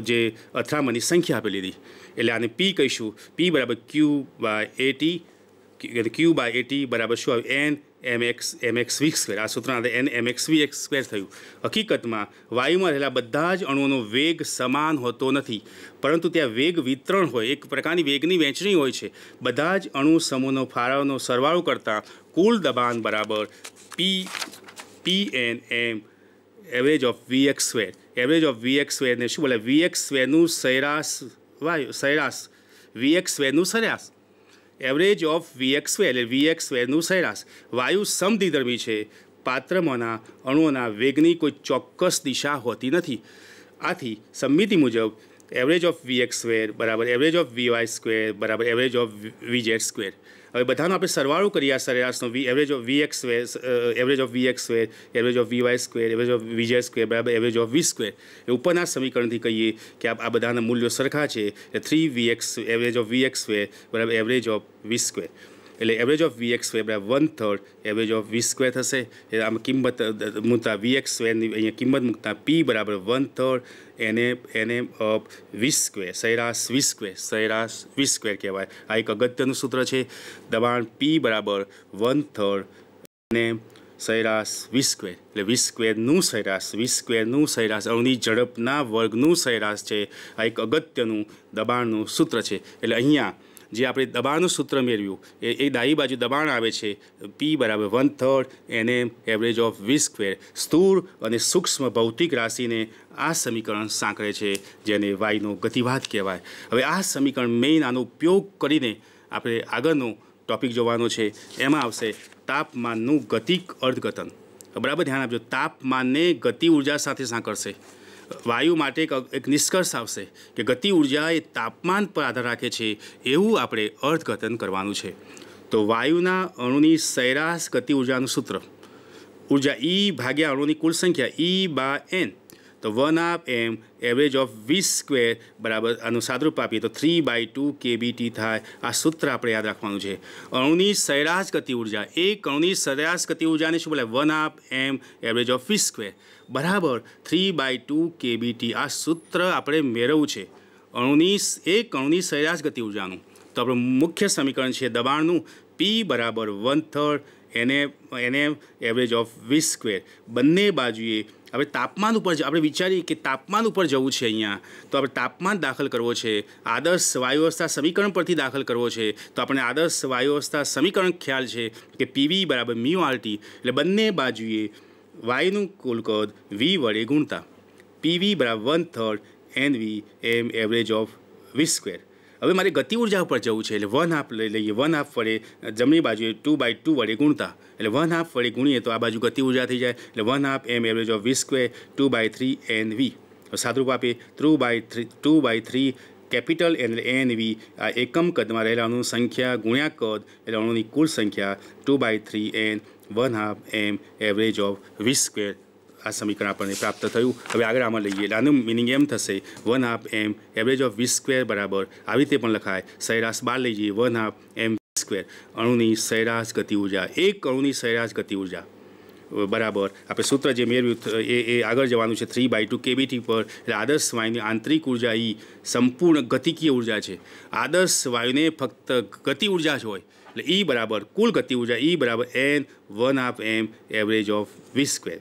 જે અથડામણની સંખ્યા આપેલી હતી એટલે આને પી કહીશું પી બરાબર ક્યુ બાય એટી એટલે ક્યુ બાય એટી બરાબર શું આવ્યું N M X M X V square આ સૂત્રના આધારે N M X V X square થયું હકીકતમાં વાયુમાં રહેલા બધા જ અણુઓનો વેગ સમાન હોતો નથી પરંતુ ત્યાં વેગ વિતરણ હોય એક પ્રકારની વેગની વહેંચણી હોય છે બધા જ અણુ સમૂહનો ફાળાનો સરવાળો કરતાં કુલ દબાણ બરાબર P P N M average of V X square average of V X સ્ક્વેરને શું બોલે વી એક્સ સ્ક્વેરનું સરેરાશ વાયુ સરેરાશ વી એક્સ સ્ક્વેરનું સરેરાશ એવરેજ ઓફ વીએક્સવેલ એટલે વીએક્સવેલનું સરેરાશ વાયુ સમદ્વિધર્મી છે પાત્રમાંના અણુઓના વેગની કોઈ ચોક્કસ દિશા હોતી નથી આથી સંમિતિ મુજબ એવરેજ ઓફ વીએક્સ સ્ક્વેર બરાબર એવરેજ ઓફ વીવાય સ્ક્વેર બરાબર એવરેજ ઓફ વીજેડ સ્ક્વેર હવે બધાનો આપણે સરવાળો કરીએ આ સરેરાશનો V average of V X square average of V X square average of V Y square average of VZ square બરાબર એવરેજ ઓફ વી સ્ક્વેર એ ઉપરના સમીકરણથી કહીએ કે આ બધાના મૂલ્યો સરખા છે એ three V X average of V X square બરાબર એવરેજ ઓફ વી સ્ક્વેર એટલે average of V X square બરાબર one third average of V square થશે એટલે આમ કિંમત મૂકતા વી સ્ક્વેરની અહીંયા કિંમત મૂકતા પી બરાબર વન થર્ડ એને એને વીસ સ્ક્વેર સરેરાશ વીસ સ્ક્વેર સૈરાશ વી સ્ક્વેર કહેવાય આ એક અગત્યનું સૂત્ર છે દબાણ પી બરાબર વન થર્ડ અને સૈરાશ વીસ સ્ક્વેર એટલે વીસ સ્ક્વેરનું સરેરાશ વીસ સ્ક્વેરનું સરેરાશ અણુની ઝડપના વર્ગનું સૈરાશ છે આ એક અગત્યનું દબાણનું સૂત્ર છે એટલે અહીંયા જે આપણે દબાણનું સૂત્ર મેળવ્યું એ એ ડાહી બાજુ દબાણ આવે છે પી બરાબર વન થર્ડ એને એવરેજ ઓફ વી સ્ક્વેર સ્થૂળ અને સૂક્ષ્મ ભૌતિક રાશિને આ સમીકરણ સાંકળે છે જેને વાયનો ગતિવાદ કહેવાય હવે આ સમીકરણ મેઇન આનો ઉપયોગ કરીને આપણે આગળનો ટોપિક જોવાનો છે એમાં આવશે તાપમાનનું ગતિક અર્થઘટન બરાબર ધ્યાન આપજો તાપમાનને ગતિ ઉર્જા સાથે સાંકળશે વાયુ માટે એક નિષ્કર્ષ આવશે કે ગતિ ઉર્જા એ તાપમાન પર આધાર રાખે છે એવું આપણે અર્થઘટન કરવાનું છે તો વાયુના અણુની સૈરાશ ગતિ ઉર્જાનું સૂત્ર ઉર્જા ઈ e ભાગ્યા અણુની કુલ સંખ્યા ઈ e બા એન તો one half M average of V square બરાબર આનું સાદરૂપ આપીએ તો થ્રી બાય ટુ કેબીટી થાય આ સૂત્ર આપણે યાદ રાખવાનું છે અણુની સૈરાશ ગતિ ઉર્જા એક અણુની સૈરાશ ગતિ ઉર્જાને શું બોલાય one half M average of V square બરાબર થ્રી બાય ટુ કેબીટી આ સૂત્ર આપણે મેળવવું છે અણુની એક અણુની સરેરાશ ગતિ ઉર્જાનું તો આપણું મુખ્ય સમીકરણ છે દબાણનું પી બરાબર વન થર્ડ એને એને એવરેજ ઓફ વીસ સ્ક્વેર બંને બાજુએ આપણે તાપમાન ઉપર આપણે વિચારીએ કે તાપમાન ઉપર જવું છે અહીંયા તો આપણે તાપમાન દાખલ કરવો છે આદર્શ વાયુ અવસ્થા સમીકરણ પરથી દાખલ કરવો છે તો આપણે આદર્શ વાયુ સમીકરણ ખ્યાલ છે કે પીવી બરાબર મ્યુ આરટી એટલે બંને બાજુએ વાયનું કુલ કદ વી વડે ગુણતા પી વી બરાબર one third N V M average of V square હવે મારે ગતિ ઉર્જા ઉપર જવું છે એટલે વન હાફ લઈ લઈએ વન હાફ વડે જમણી બાજુએ ટુ બાય ટુ વડે ગુણતા એટલે વન હાફ વડે ગુણીએ તો આ બાજુ ગતિ ઉર્જા થઈ જાય એટલે one half M average of V square two by three N V સાદું રૂપ આપીએ three by three two by three capital એટલે એએનવી આ એકમ કદમાં રહેલા અણુ સંખ્યા ગુણ્યા કદ એટલે અણુની કુલ સંખ્યા two by three N one half M average of V square આ સમીકરણ આપણને પ્રાપ્ત થયું હવે આગળ આમાં લઈએ આનું મિનિંગ એમ થશે one half M average of V square બરાબર આવી રીતે પણ લખાય સરેરાશ બહાર લઈ જઈએ વન હાફ એમ સ્ક્વેર અણુની સરેરાશ ગતિ ઉર્જા એક અણુની સરેરાશ ગતિ ઉર્જા બરાબર આપણે સૂત્ર જે મેળવ્યું એ એ આગળ જવાનું છે થ્રી બાય ટુ કેબીટી પર એટલે આદર્શ વાયુની આંતરિક ઉર્જા એ સંપૂર્ણ ગતિકીય ઉર્જા છે આદર્શ વાયુને ફક્ત ગતિ ઉર્જા જ હોય એટલે ઈ બરાબર કુલ ગતિ ઉર્જા ઈ બરાબર N one half M average of V square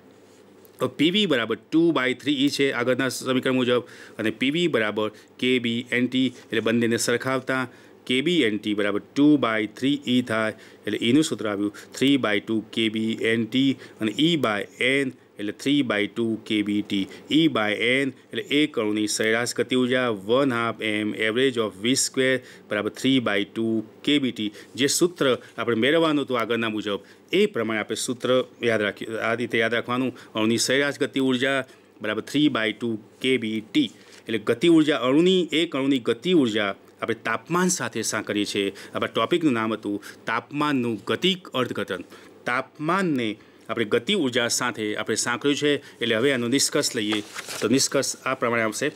PV બરાબર ટુ બાય થ્રી ઈ છે આગળના સમીકરણ મુજબ અને પીવી બરાબર કે બી એન ટી એટલે બંનેને સરખાવતા કેબી એન ટી બરાબર ટુ બાય થ્રી ઈ થાય એટલે એનું e સૂત્ર આવ્યું three by two KB N T અને ઈ બાય એન એટલે three by two KB T E by N એટલે એક કણોની સરેરાશ ગતિ ઉર્જા one half M average of V square બરાબર three by two KB T જે સૂત્ર આપણે મેળવવાનું હતું આગળના મુજબ એ પ્રમાણે આપણે સૂત્ર યાદ રાખ્યું આ રીતે યાદ રાખવાનું અણુની સરેરાશ ગતિ ઉર્જા બરાબર three by two KB T એટલે ગતિ ઉર્જા અણુની એક અણુની ગતિ ઉર્જા આપણે તાપમાન સાથે સાંકળીએ છીએ આપણા ટોપિકનું નામ હતું તાપમાનનું ગતિક અર્થઘટન તાપમાનને આપણે ગતિ ઉર્જા સાથે આપણે સાંકળ્યું છે એટલે હવે આનો નિષ્કર્ષ લઈએ તો નિષ્કર્ષ આ પ્રમાણે આવશે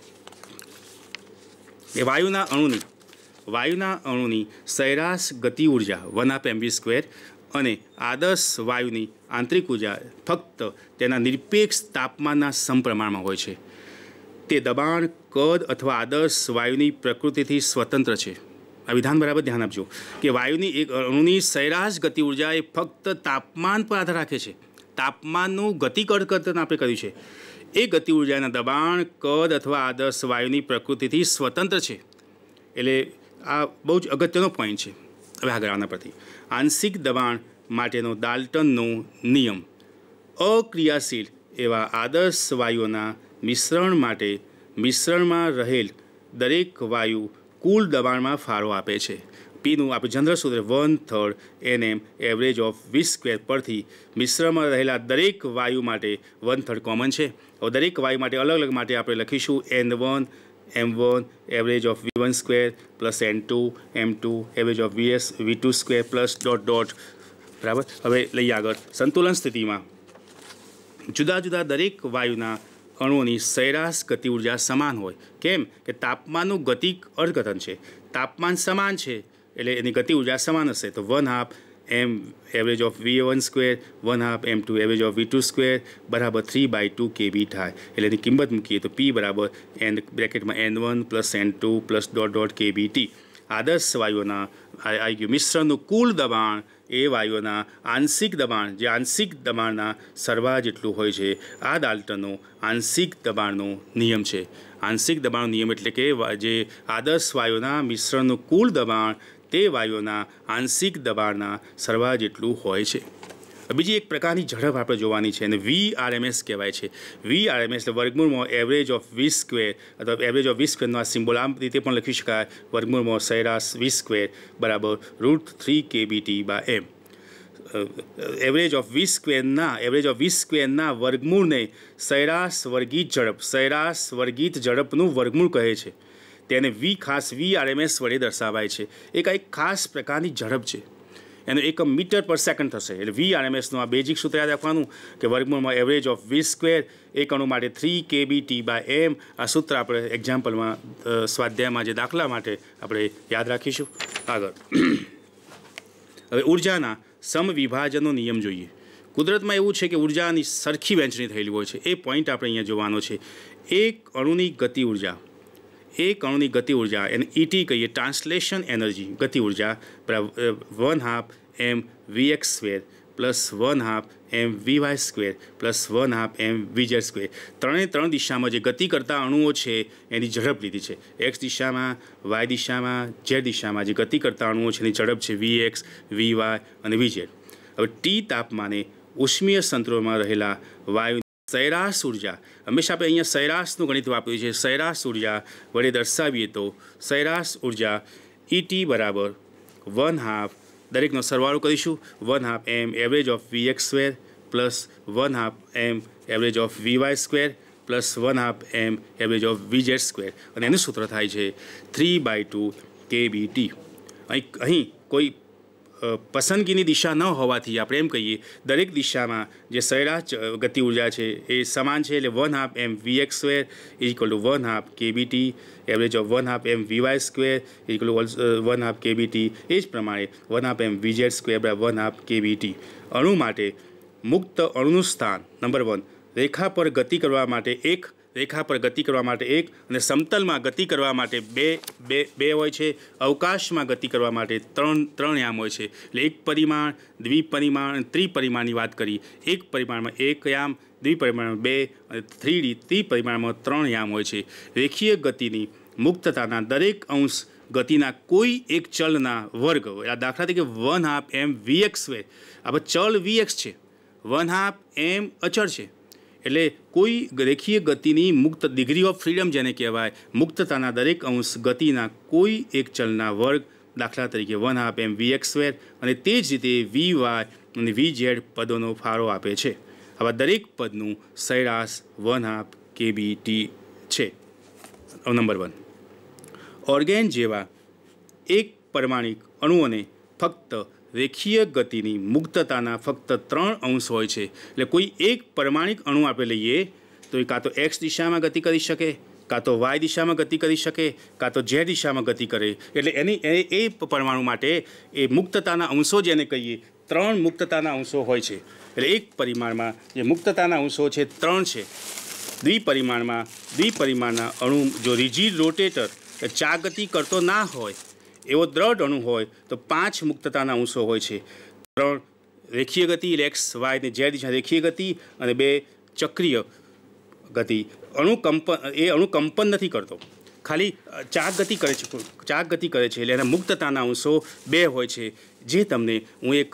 એ વાયુના અણુની વાયુના અણુની સરેરાશ ગતિ ઉર્જા વન આપ એમવી સ્ક્વેર અને આદર્શ વાયુની આંતરિક ઉર્જા ફક્ત તેના નિરપેક્ષ તાપમાનના સમપ્રમાણમાં હોય છે તે દબાણ કદ અથવા આદર્શ વાયુની પ્રકૃતિથી સ્વતંત્ર છે આ વિધાન બરાબર ધ્યાન આપજો કે વાયુની એક અણુની સૈરાશ ગતિ ઉર્જા એ ફક્ત તાપમાન પર આધાર રાખે છે તાપમાનનું ગતિ કરકર્તન આપણે કર્યું છે એ ગતિ ઉર્જાના દબાણ કદ અથવા આદર્શ વાયુની પ્રકૃતિથી સ્વતંત્ર છે એટલે આ બહુ જ અગત્યનો પોઈન્ટ છે હવે આગળ આવવાના પરથી આંશિક દબાણ માટેનો દાલ્ટનનો નિયમ અક્રિયાશીલ એવા આદર્શ વાયુઓના મિશ્રણ માટે મિશ્રણમાં રહેલ દરેક વાયુ કુલ દબાણમાં ફાળો આપે છે પીનું આપણે જનરલ સૂત્ર one third N M average of V square પરથી મિશ્રમાં રહેલા દરેક વાયુ માટે વન થર્ડ કોમન છે હવે દરેક વાયુ માટે અલગ અલગ માટે આપણે લખીશું N one M one average of V one square plus N two M two average of VS V two square plus dot dot બરાબર હવે લઈએ આગળ સંતુલન સ્થિતિમાં જુદા જુદા દરેક વાયુના અણુઓની સરેરાશ ગતિ ઉર્જા સમાન હોય કેમ કે તાપમાનનું ગતિ અર્થઘટન છે તાપમાન સમાન છે એટલે એની ગતિ ઉર્જા સમાન હશે તો one half M average of V one square one half M two average of V two square બરાબર થ્રી બાય ટુ કેવી થાય એટલે એની કિંમત મૂકીએ તો પી બરાબર એન બ્રેકેટમાં N one plus N two plus dot dot KV T આદર્શ વાયુઓના આવી ગયું મિશ્રણનું કુલ દબાણ એ વાયુઓના આંશિક દબાણ જે આંશિક દબાણના સરવા જેટલું હોય છે આ ડાલ્ટનનો આંશિક દબાણનો નિયમ છે આંશિક દબાણનો નિયમ એટલે કે જે આદર્શ વાયુના મિશ્રણનું કુલ દબાણ તે વાયુઓના આંશિક દબાણના સરવા જેટલું હોય છે બીજી એક પ્રકારની ઝડપ આપણે જોવાની છે અને વી આરએમએસ કહેવાય છે વી આરએમએસ એટલે વર્ગમૂળમાં એવરેજ ઓફ વી સ્ક્વેર અથવા એવરેજ ઓફ વીસ સ્ક્વેરનો આ સિમ્બોલ આમ રીતે પણ લખી શકાય વર્ગમૂળમાં સૈરાસ વીસ સ્ક્વેર બરાબર root three KBT by M average of V's સ્ક્વેરના એવરેજ ઓફ વીસ સ્ક્વેરના વર્ગમૂળને સૈરાસ વર્ગીત ઝડપ સૈરાસ વર્ગીત ઝડપનું વર્ગમૂળ કહે છે તેને વી ખાસ વી આરએમએસ વડે દર્શાવાય છે એક આ એક ખાસ પ્રકારની ઝડપ છે એનો એકમ મીટર પર સેકન્ડ થશે એટલે વી આરએમએસનું આ બેઝિક સૂત્ર યાદ રાખવાનું કે વર્ગમૂળમાં એવરેજ ઓફ વી સ્ક્વેર એક અણુ માટે three K B T by M આ સૂત્ર આપણે એક્ઝામ્પલમાં સ્વાધ્યાયમાં જે દાખલા માટે આપણે યાદ રાખીશું આગળ હવે ઉર્જાના સમવિભાજનનો નિયમ જોઈએ કુદરતમાં એવું છે કે ઉર્જાની સરખી વહેંચણી થયેલી હોય છે એ પોઈન્ટ આપણે અહીંયા જોવાનો છે એક અણુની ગતિ ઉર્જા એ કણોની ગતિ ઉર્જા એને ઈટી e કહીએ ટ્રાન્સલેશન એનર્જી ગતિ ઉર્જા one half M V X square plus one half M V Y square plus one half M V Z square ત્રણે ત્રણ દિશામાં જે ગતિ કરતા અણુઓ છે એની ઝડપ લીધી છે એક્સ દિશામાં વાય દિશામાં ઝેડ દિશામાં જે ગતિ કરતા અણુઓ છે એની ઝડપ છે વી એક્સ વી વાય અને વીજેડ હવે ટી તાપમાને ઉષ્મીય સંત્રોમાં રહેલા વાયુ સૈરાશ ઉર્જા હંમેશા આપણે અહીંયા સૈરાશનું ગણિત વાપર્યું છે સૈરાશ ઉર્જા વડે દર્શાવીએ તો સૈરાશ ઉર્જા ઇટી e બરાબર વન હાફ દરેકનો સરવાળો કરીશું one half M average of V X square plus one half M average of V Y square plus one half M average of V Z square અને એનું સૂત્ર થાય છે થ્રી બાય ટુ કે B T અહીં અહીં કોઈ પસંદગીની દિશા ન હોવાથી આપણે એમ કહીએ દરેક દિશામાં જે સૈરાશ ગતિ ઉર્જા છે એ સમાન છે એટલે one half M V X square is to one half K B T average of one half M V V Y square is to one half K B T એ જ પ્રમાણે one half M V Z square બરાબર વન હાફ કેબીટી અણુ માટે મુક્ત અણુનું સ્થાન number one રેખા પર ગતિ કરવા માટે એક રેખા પર ગતિ કરવા માટે એક અને સમતલમાં ગતિ કરવા માટે બે બે બે હોય છે અવકાશમાં ગતિ કરવા માટે ત્રણ ત્રણ યામ હોય છે એટલે એક પરિમાણ દ્વિપરિમાણ અને ત્રિપરિમાણની વાત કરી એક પરિમાણમાં એક યામ દ્વિપરિમાણમાં બે અને થ્રી ડી ત્રિપરિમાણમાં ત્રણ યામ હોય છે રેખીય ગતિની મુક્તતાના દરેક અંશ ગતિના કોઈ એક ચલના વર્ગ આ દાખલા તરીકે વન હાફ એમ વીએક્સ વે આ ચલ વીએક્સ છે વન હાફ એમ અચળ છે એટલે કોઈ રેખીય ગતિની મુક્ત ડિગ્રી ઓફ ફ્રીડમ જેને કહેવાય મુક્તતાના દરેક અંશ ગતિના કોઈ એક ચલના વર્ગ દાખલા તરીકે one half M V X square અને તે જ રીતે વી વાય અને વી જેડ પદોનો ફાળો આપે છે આવા દરેક પદનું સૈરાશ વન હાફ કેબી ટી છે નંબર વન ઓર્ગેન જેવા એક પરમાણિક અણુઓને ફક્ત રેખીય ગતિની મુક્તતાના ફક્ત ત્રણ અંશ હોય છે એટલે કોઈ એક પરમાણિક અણુ આપણે લઈએ તો એ કાં તો એક્સ દિશામાં ગતિ કરી શકે કાં તો વાય દિશામાં ગતિ કરી શકે કાં તો જે દિશામાં ગતિ કરે એટલે એની એ એ પરમાણુ માટે એ મુક્તતાના અંશો જેને કહીએ ત્રણ મુક્તતાના અંશો હોય છે એટલે એક પરિમાણમાં જે મુક્તતાના અંશો છે ત્રણ છે દ્વિપરિમાણમાં દ્વિપરિમાણના અણુ જો રિજિડ રોટેટર ચા ગતિ કરતો ના હોય એવો દ્રઢ અણુ હોય તો પાંચ મુક્તતાના અંશો હોય છે ત્રણ રેખીય ગતિ રેક્સ વાય ને ઝેડ દિશા રેખીય ગતિ અને બે ચક્રીય ગતિ અણુકંપન એ અણુકંપન નથી કરતો ખાલી ચાક ગતિ કરે છે ચાક ગતિ કરે છે એટલે એના મુક્તતાના અંશો બે હોય છે જે તમને હું એક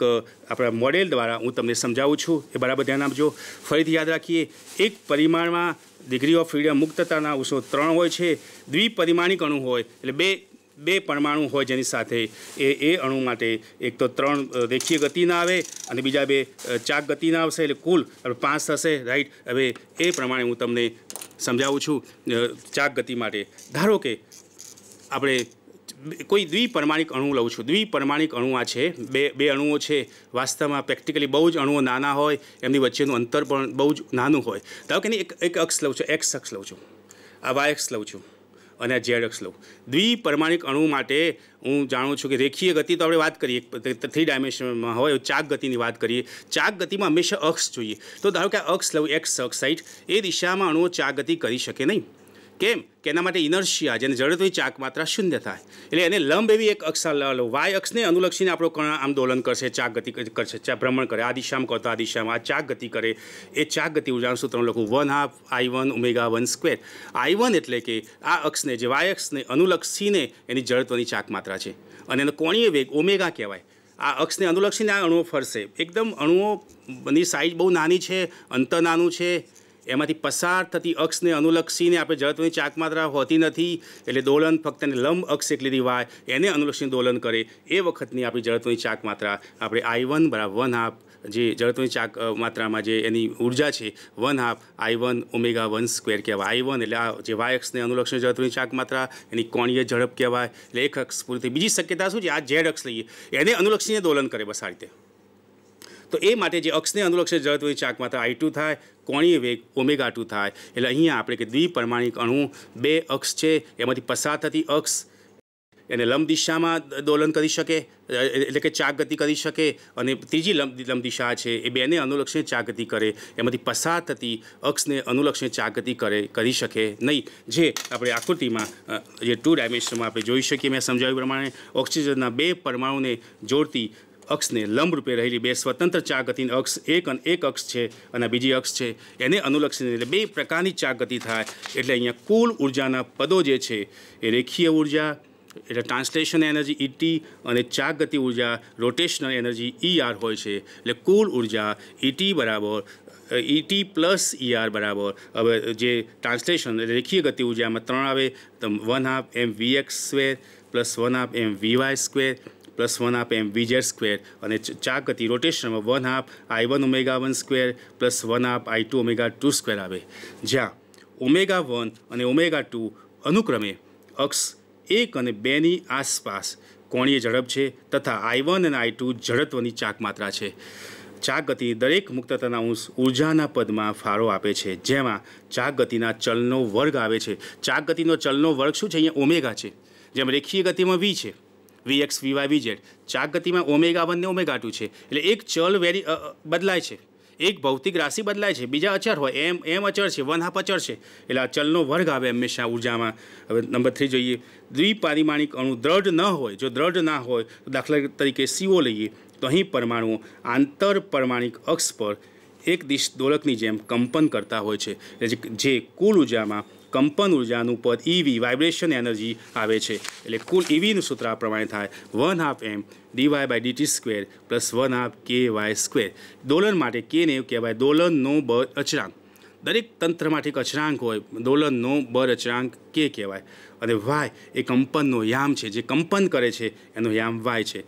આપણા મોડેલ દ્વારા હું તમને સમજાવું છું એ બરાબર ધ્યાન આપજો ફરીથી યાદ રાખીએ એક પરિમાણમાં ડિગ્રી ઓફ ફ્રીડમ મુક્તતાના અંશો ત્રણ હોય છે દ્વિપરિમાણિક અણુ હોય એટલે બે બે પરમાણુ હોય જેની સાથે એ એ અણુ માટે એક તો ત્રણ રેખીય ગતિના આવે અને બીજા બે ચાક ગતિના આવશે એટલે કુલ પાંચ થશે રાઈટ હવે એ પ્રમાણે હું તમને સમજાવું છું ચાક ગતિ માટે ધારો કે આપણે કોઈ દ્વિપરમાણિક અણુ લઉં છું દ્વિપરમાણિક અણુ આ છે બે બે અણુઓ છે વાસ્તવમાં પ્રેક્ટિકલી બહુ જ અણુઓ નાના હોય એમની વચ્ચેનું અંતર પણ બહુ જ નાનું હોય ધારો કે એક એક અક્ષ લઉં છું એક્સ અક્ષ લઉં છું આ વાય અક્ષ લઉં છું અને આ ઝેડ અક્ષ લઉં દ્વિપરમાણિક અણુ માટે હું જાણું છું કે રેખીય ગતિ તો આપણે વાત કરીએ થ્રી ડાયમેન્શનમાં હોય ચાક ગતિની વાત કરીએ ચાક ગતિમાં હંમેશા અક્ષ જોઈએ તો ધારો કે અક્ષ લઉં એક્સ અક્ષ સાઇટ એ દિશામાં અણુઓ ચાક ગતિ કરી શકે નહીં કેમ કે એના માટે ઇનર્શિયા જેને જડતોય ચાક માત્રા શૂન્ય થાય એટલે એને લંબ એવી એક લો વાય અક્ષને અનુલક્ષીને આપણો કણ આમ દોલન કરશે ચાક ગતિ કરશે ભ્રમણ કરે આ દિશામાં કરતા આ દિશામાં આ ચાક ગતિ કરે એ ચાક ગતિ ઉદાહરણ સૂત્રનું લખું one half I one omega one square I one એટલે કે આ અક્ષને જે વાય અક્ષને અનુલક્ષીને એની જડત્વની ચાક માત્રા છે અને એનો કોણીય વેગ ઓમેગા કહેવાય આ અક્ષને અનુલક્ષીને આ અણુઓ ફરશે એકદમ અણુઓની સાઇઝ બહુ નાની છે અંતર નાનું છે એમાંથી પસાર થતી અક્ષને અનુલક્ષીને આપણે ચાક માત્રા હોતી નથી એટલે દોલન ફક્ત એને લંબ અક્ષ એટલી લીધી વાય એને અનુલક્ષીને દોલન કરે એ વખતની આપણી ચાક માત્રા આપણે આઈ વન બરાબર વન હાફ જે જડત્વની ચાક માત્રામાં જે એની ઉર્જા છે one half I one omega one square કહેવાય આઈ વન એટલે આ જે વાય અક્ષને અનુલક્ષીને ચાક માત્રા એની કોણીય ઝડપ કહેવાય એટલે એક અક્ષ પૂરી થઈ બીજી શક્યતા શું છે આ ઝેડ અક્ષ લઈએ એને અનુલક્ષીને દોલન કરે બસ આ રીતે તો એ માટે જે અક્ષને અનુલક્ષે ચાક માત્રા આઈ ટુ થાય કોણીય વેગ ઓમેગા ટુ થાય એટલે અહીંયા આપણે કે દ્વિપરમાણિક અણુ બે અક્ષ છે એમાંથી પસાર થતી અક્ષ એને લંબ દિશામાં દોલન કરી શકે એટલે કે ચાક ગતિ કરી શકે અને ત્રીજી લંબ લંબ દિશા છે એ બેને અનુલક્ષીને ચાક ગતિ કરે એમાંથી પસાર થતી અક્ષને અનુલક્ષીને ચાક ગતિ કરે કરી શકે નહીં જે આપણે આકૃતિમાં જે ટુ ડાયમેન્શનમાં આપણે જોઈ શકીએ મેં સમજાવ્યું પ્રમાણે ઓક્સિજનના બે પરમાણુને જોડતી અક્ષને લંબ રૂપે રહેલી બે સ્વતંત્ર ચા ચાગતિની અક્ષ એક અને એક અક્ષ છે અને બીજી અક્ષ છે એને અનુલક્ષીને એટલે બે પ્રકારની ચા ગતિ થાય એટલે અહીંયા કુલ ઉર્જાના પદો જે છે એ રેખીય ઉર્જા એટલે ટ્રાન્સલેશન એનર્જી ઈટી e અને ચા ગતિ ઉર્જા rotational energy E e R હોય છે એટલે કુલ ઉર્જા ઈટી e બરાબર ઈટી પ્લસ ઈઆર બરાબર હવે જે ટ્રાન્સલેશન રેખીય ગતિ ઉર્જામાં ત્રણ આવે તો one half M V V X square plus one half M V Y square plus one half M V square અને ચાક ગતિ રોટેશનમાં one half I one omega one square plus one half I two omega two square આવે જ્યાં omega one અને omega two અનુક્રમે અક્ષ એક અને બેની આસપાસ કોણીય ઝડપ છે તથા આઈ વન અને આઈ ટુ ઝડપની ચાક માત્રા છે ચાક ગતિ દરેક મુક્તતાના અંશ ઉર્જાના પદમાં ફાળો આપે છે જેમાં ચાક ગતિના ચલનો વર્ગ આવે છે ચાક ગતિનો ચલનો વર્ગ શું છે અહીંયા ઓમેગા છે જેમ રેખીય ગતિમાં વી છે વી એક્સ વીએક્સ વીવાય વીઝેડ ચાર ગતિમાં ઓમેગા વન ને ઓમેગા ટુ છે એટલે એક ચલ વેરી બદલાય છે એક ભૌતિક રાશિ બદલાય છે બીજા અચર હોય એમ એમ અચર છે વન હાફ અચર છે એટલે આ ચલનો વર્ગ આવે હંમેશા ઉર્જામાં હવે નંબર થ્રી જોઈએ દ્વિપારિમાણિક અણુ દ્રઢ ન હોય જો દ્રઢ ના હોય તો દાખલા તરીકે સીઓ લઈએ તો અહીં પરમાણુઓ આંતર પરમાણિક અક્ષ પર એક દિશ દોલકની જેમ કંપન કરતા હોય છે જે કુલ ઉર્જામાં કંપન ઉર્જાનું પદ ઇવી વાઇબ્રેશન એનર્જી આવે છે એટલે કુલ ઇવીનું e સૂત્ર આ પ્રમાણે થાય one half M D Y by D T square plus one half K Y square દોલન માટે કેને કહેવાય દોલનનો બ અચરાંક દરેક તંત્ર માટે એક અચળાંક હોય દોલનનો બર અચરાંક કે કહેવાય અને વાય એ કંપનનો યામ છે જે કંપન કરે છે એનો યામ વાય છે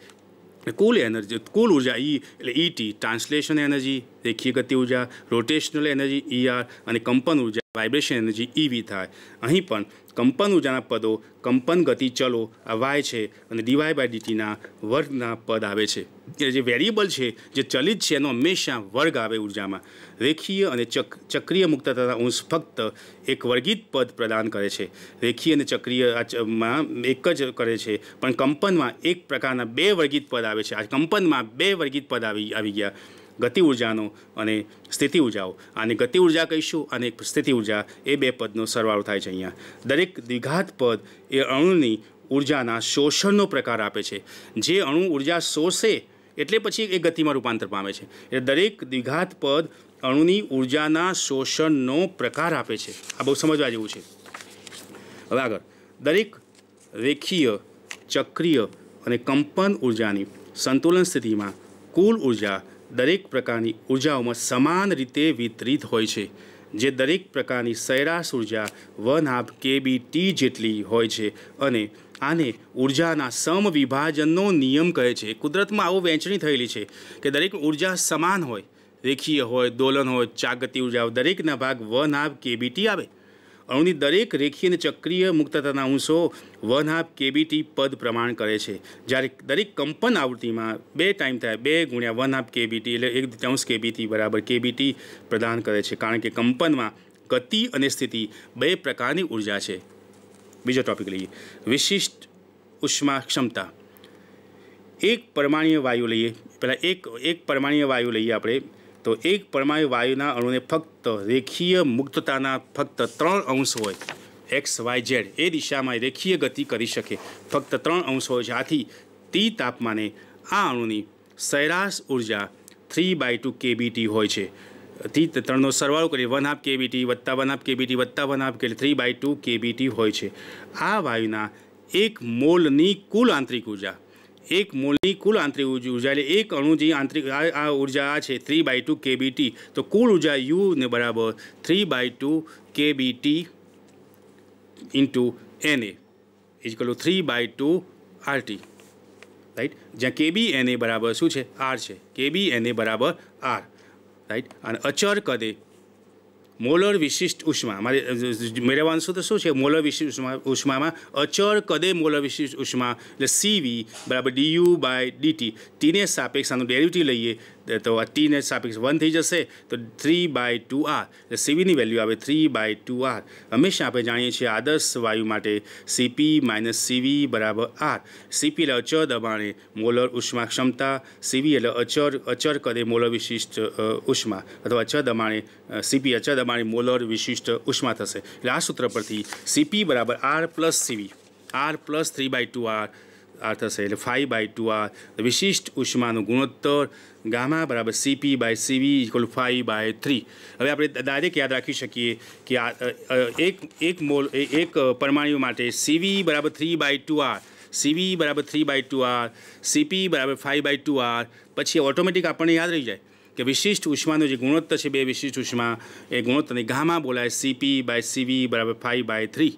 કુલ એનર્જી કુલ ઉર્જા ઈ એટલે ઈટી ટ્રાન્સલેશન એનર્જી રેખીય ગતિ ઉર્જા રોટેશનલ એનર્જી ઈઆર અને કંપન ઉર્જા વાઇબ્રેશન એનર્જી ઈવી થાય અહીં પણ કંપન ઉર્જાના પદો કંપન ગતિ ચલો આ વાય છે અને ડીવાય બાય ડીટીના વર્ગના પદ આવે છે એટલે જે વેરિયેબલ છે જે ચલિત છે એનો હંમેશા વર્ગ આવે ઉર્જામાં રેખીય અને ચક ચક્રીય મુક્ત તથા અંશ ફક્ત એક વર્ગીત પદ પ્રદાન કરે છે રેખીય અને ચક્રીય માં એક જ કરે છે પણ કંપનમાં એક પ્રકારના બે વર્ગીત પદ આવે છે આ કંપનમાં બે વર્ગીત પદ આવી આવી ગયા ગતિ ઉર્જાનો અને સ્થિતિ ઉર્જાઓ આને ગતિ ઉર્જા કહીશું અને સ્થિતિ ઉર્જા એ બે પદનો સરવાળો થાય છે અહીંયા દરેક દ્વિઘાત પદ એ અણુની ઉર્જાના શોષણનો પ્રકાર આપે છે જે અણુ ઉર્જા શોષે એટલે પછી એ ગતિમાં રૂપાંતર પામે છે એ દરેક દ્વિઘાત પદ અણુની ઉર્જાના શોષણનો પ્રકાર આપે છે આ બહુ સમજવા જેવું છે હવે આગળ દરેક રેખીય ચક્રીય અને કંપન ઉર્જાની સંતુલન સ્થિતિમાં કુલ ઉર્જા દરેક પ્રકારની ઉર્જાઓમાં સમાન રીતે વિતરિત હોય છે જે દરેક પ્રકારની સરેરાશ ઉર્જા વન હાફ કેબીટી જેટલી હોય છે અને આને ઉર્જાના સમવિભાજનનો નિયમ કહે છે કુદરતમાં આવું વહેંચણી થયેલી છે કે દરેક ઉર્જા સમાન હોય રેખીય હોય દોલન હોય ચાગતી ઉર્જા દરેકના ભાગ વન હાફ કેબીટી આવે અણુની દરેક રેખીય અને ચક્રીય મુક્તતાના અંશો વન હાફ કેબીટી પદ પ્રમાણ કરે છે જ્યારે દરેક કંપન આવૃત્તિમાં બે ટાઈમ થાય બે ગુણ્યા વન હાફ કેબીટી એટલે એક દત્યાંશ કેબીટી બરાબર કેબીટી પ્રદાન કરે છે કારણ કે કંપનમાં ગતિ અને સ્થિતિ બે પ્રકારની ઉર્જા છે બીજો ટોપિક લઈએ વિશિષ્ટ ઉષ્મા ક્ષમતા એક પરમાણીય વાયુ લઈએ પહેલાં એક એક પરમાણીય વાયુ લઈએ આપણે તો એક પરમાણુ વાયુના અણુને ફક્ત રેખીય મુક્તતાના ફક્ત ત્રણ અંશ હોય એક્સ વાય ઝેડ એ દિશામાં રેખીય ગતિ કરી શકે ફક્ત ત્રણ અંશ હોય છે આથી ટી તાપમાને આ અણુની સરેરાશ ઉર્જા થ્રી બાય ટુ કેબીટી હોય છે થી ત્રણનો સરવાળો કરીએ વન હાફ કેબીટી વત્તા વન હાફ કેબીટી વત્તા વન હાફ કેટલી થ્રી બાય ટુ કેબીટી હોય છે આ વાયુના એક મોલની કુલ આંતરિક ઉર્જા એક મોલની કુલ આંતરિક ઉર્જા એટલે એક અણુ જે આંતરિક આ ઉર્જા આ છે થ્રી બાય ટુ કેબીટી તો કુલ ઉર્જા યુને બરાબર three by two K B T into એને is equal three by two R T right જ્યાં કેબી એને બરાબર શું છે આર છે કેબી એને બરાબર આર રાઈટ અને અચર કદે મોલર વિશિષ્ટ ઉષ્મા મારે મેળવવાનું શું તો શું છે મોલર વિશિષ્ટ ઉષ્મા ઉષ્મામાં અચળ કદે મોલર વિશિષ્ટ ઉષ્મા એટલે સીવી બરાબર ડીયુ બાય ડીટી ટીને સાપેક્ષ આનું ડેરિવેટિવ લઈએ તો આ ટીને સાપેક્ષ વન થઈ જશે તો થ્રી બાય ટુ આર એટલે સીવીની વેલ્યુ આવે થ્રી બાય ટુ આર હંમેશા આપણે જાણીએ છીએ આદર્શ વાયુ માટે સીપી માઇનસ સીવી બરાબર આર સીપી એટલે અચળ દબાણે મોલર ઉષ્મા ક્ષમતા સીવી એટલે અચર અચર કદે મોલર વિશિષ્ટ ઉષ્મા અથવા અચળ દબાણે સીપી અચળ દબાણે મોલર વિશિષ્ટ ઉષ્મા થશે એટલે આ સૂત્ર પરથી સીપી બરાબર R plus C V R plus three by two R R થશે એટલે ફાઇવ બાય ટુ આર વિશિષ્ટ ઉષ્માનું ગુણોત્તર ગામા બરાબર C P by C V equal five by three હવે આપણે ડાયરેક્ટ યાદ રાખી શકીએ કે આ એક એક મોલ એક પરમાણુ માટે સીવી બરાબર three by two R C V બરાબર three by two R C P બરાબર ફાઈવ બાય ટુ આર પછી ઓટોમેટિક આપણને યાદ રહી જાય કે વિશિષ્ટ ઉષ્માનો જે ગુણોત્તર છે બે વિશિષ્ટ ઉષ્મા એ ગુણોત્તરને ગામા બોલાય સીપી બાય સીવી બરાબર ફાઈવ બાય થ્રી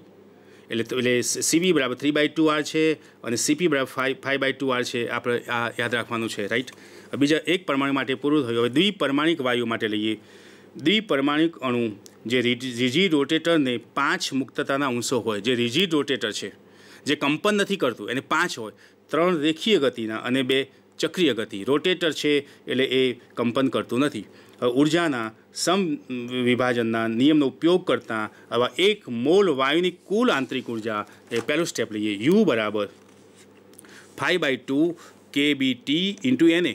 એટલે એટલે સીવી બરાબર થ્રી બાય ટુ આર છે અને સીપી બરાબર five five by two R છે આપણે આ યાદ રાખવાનું છે રાઈટ બીજા એક પરમાણુ માટે પૂરું થયું હવે દ્વિપરમાણિક વાયુ માટે લઈએ દ્વિપરમાણિક અણુ જે રીજી રોટેટરને પાંચ મુક્તતાના અંશો હોય જે રીજી રોટેટર છે જે કંપન નથી કરતું એને પાંચ હોય ત્રણ રેખીય ગતિના અને બે ચક્રીય ગતિ રોટેટર છે એટલે એ કંપન કરતું નથી ઉર્જાના સમ વિભાજનના નિયમનો ઉપયોગ કરતાં આવા એક મોલ વાયુની કુલ આંતરિક ઉર્જા એ પહેલું સ્ટેપ લઈએ યુ બરાબર ફાઇવ બાય ટુ કે બી ટી ઇન્ટુ એને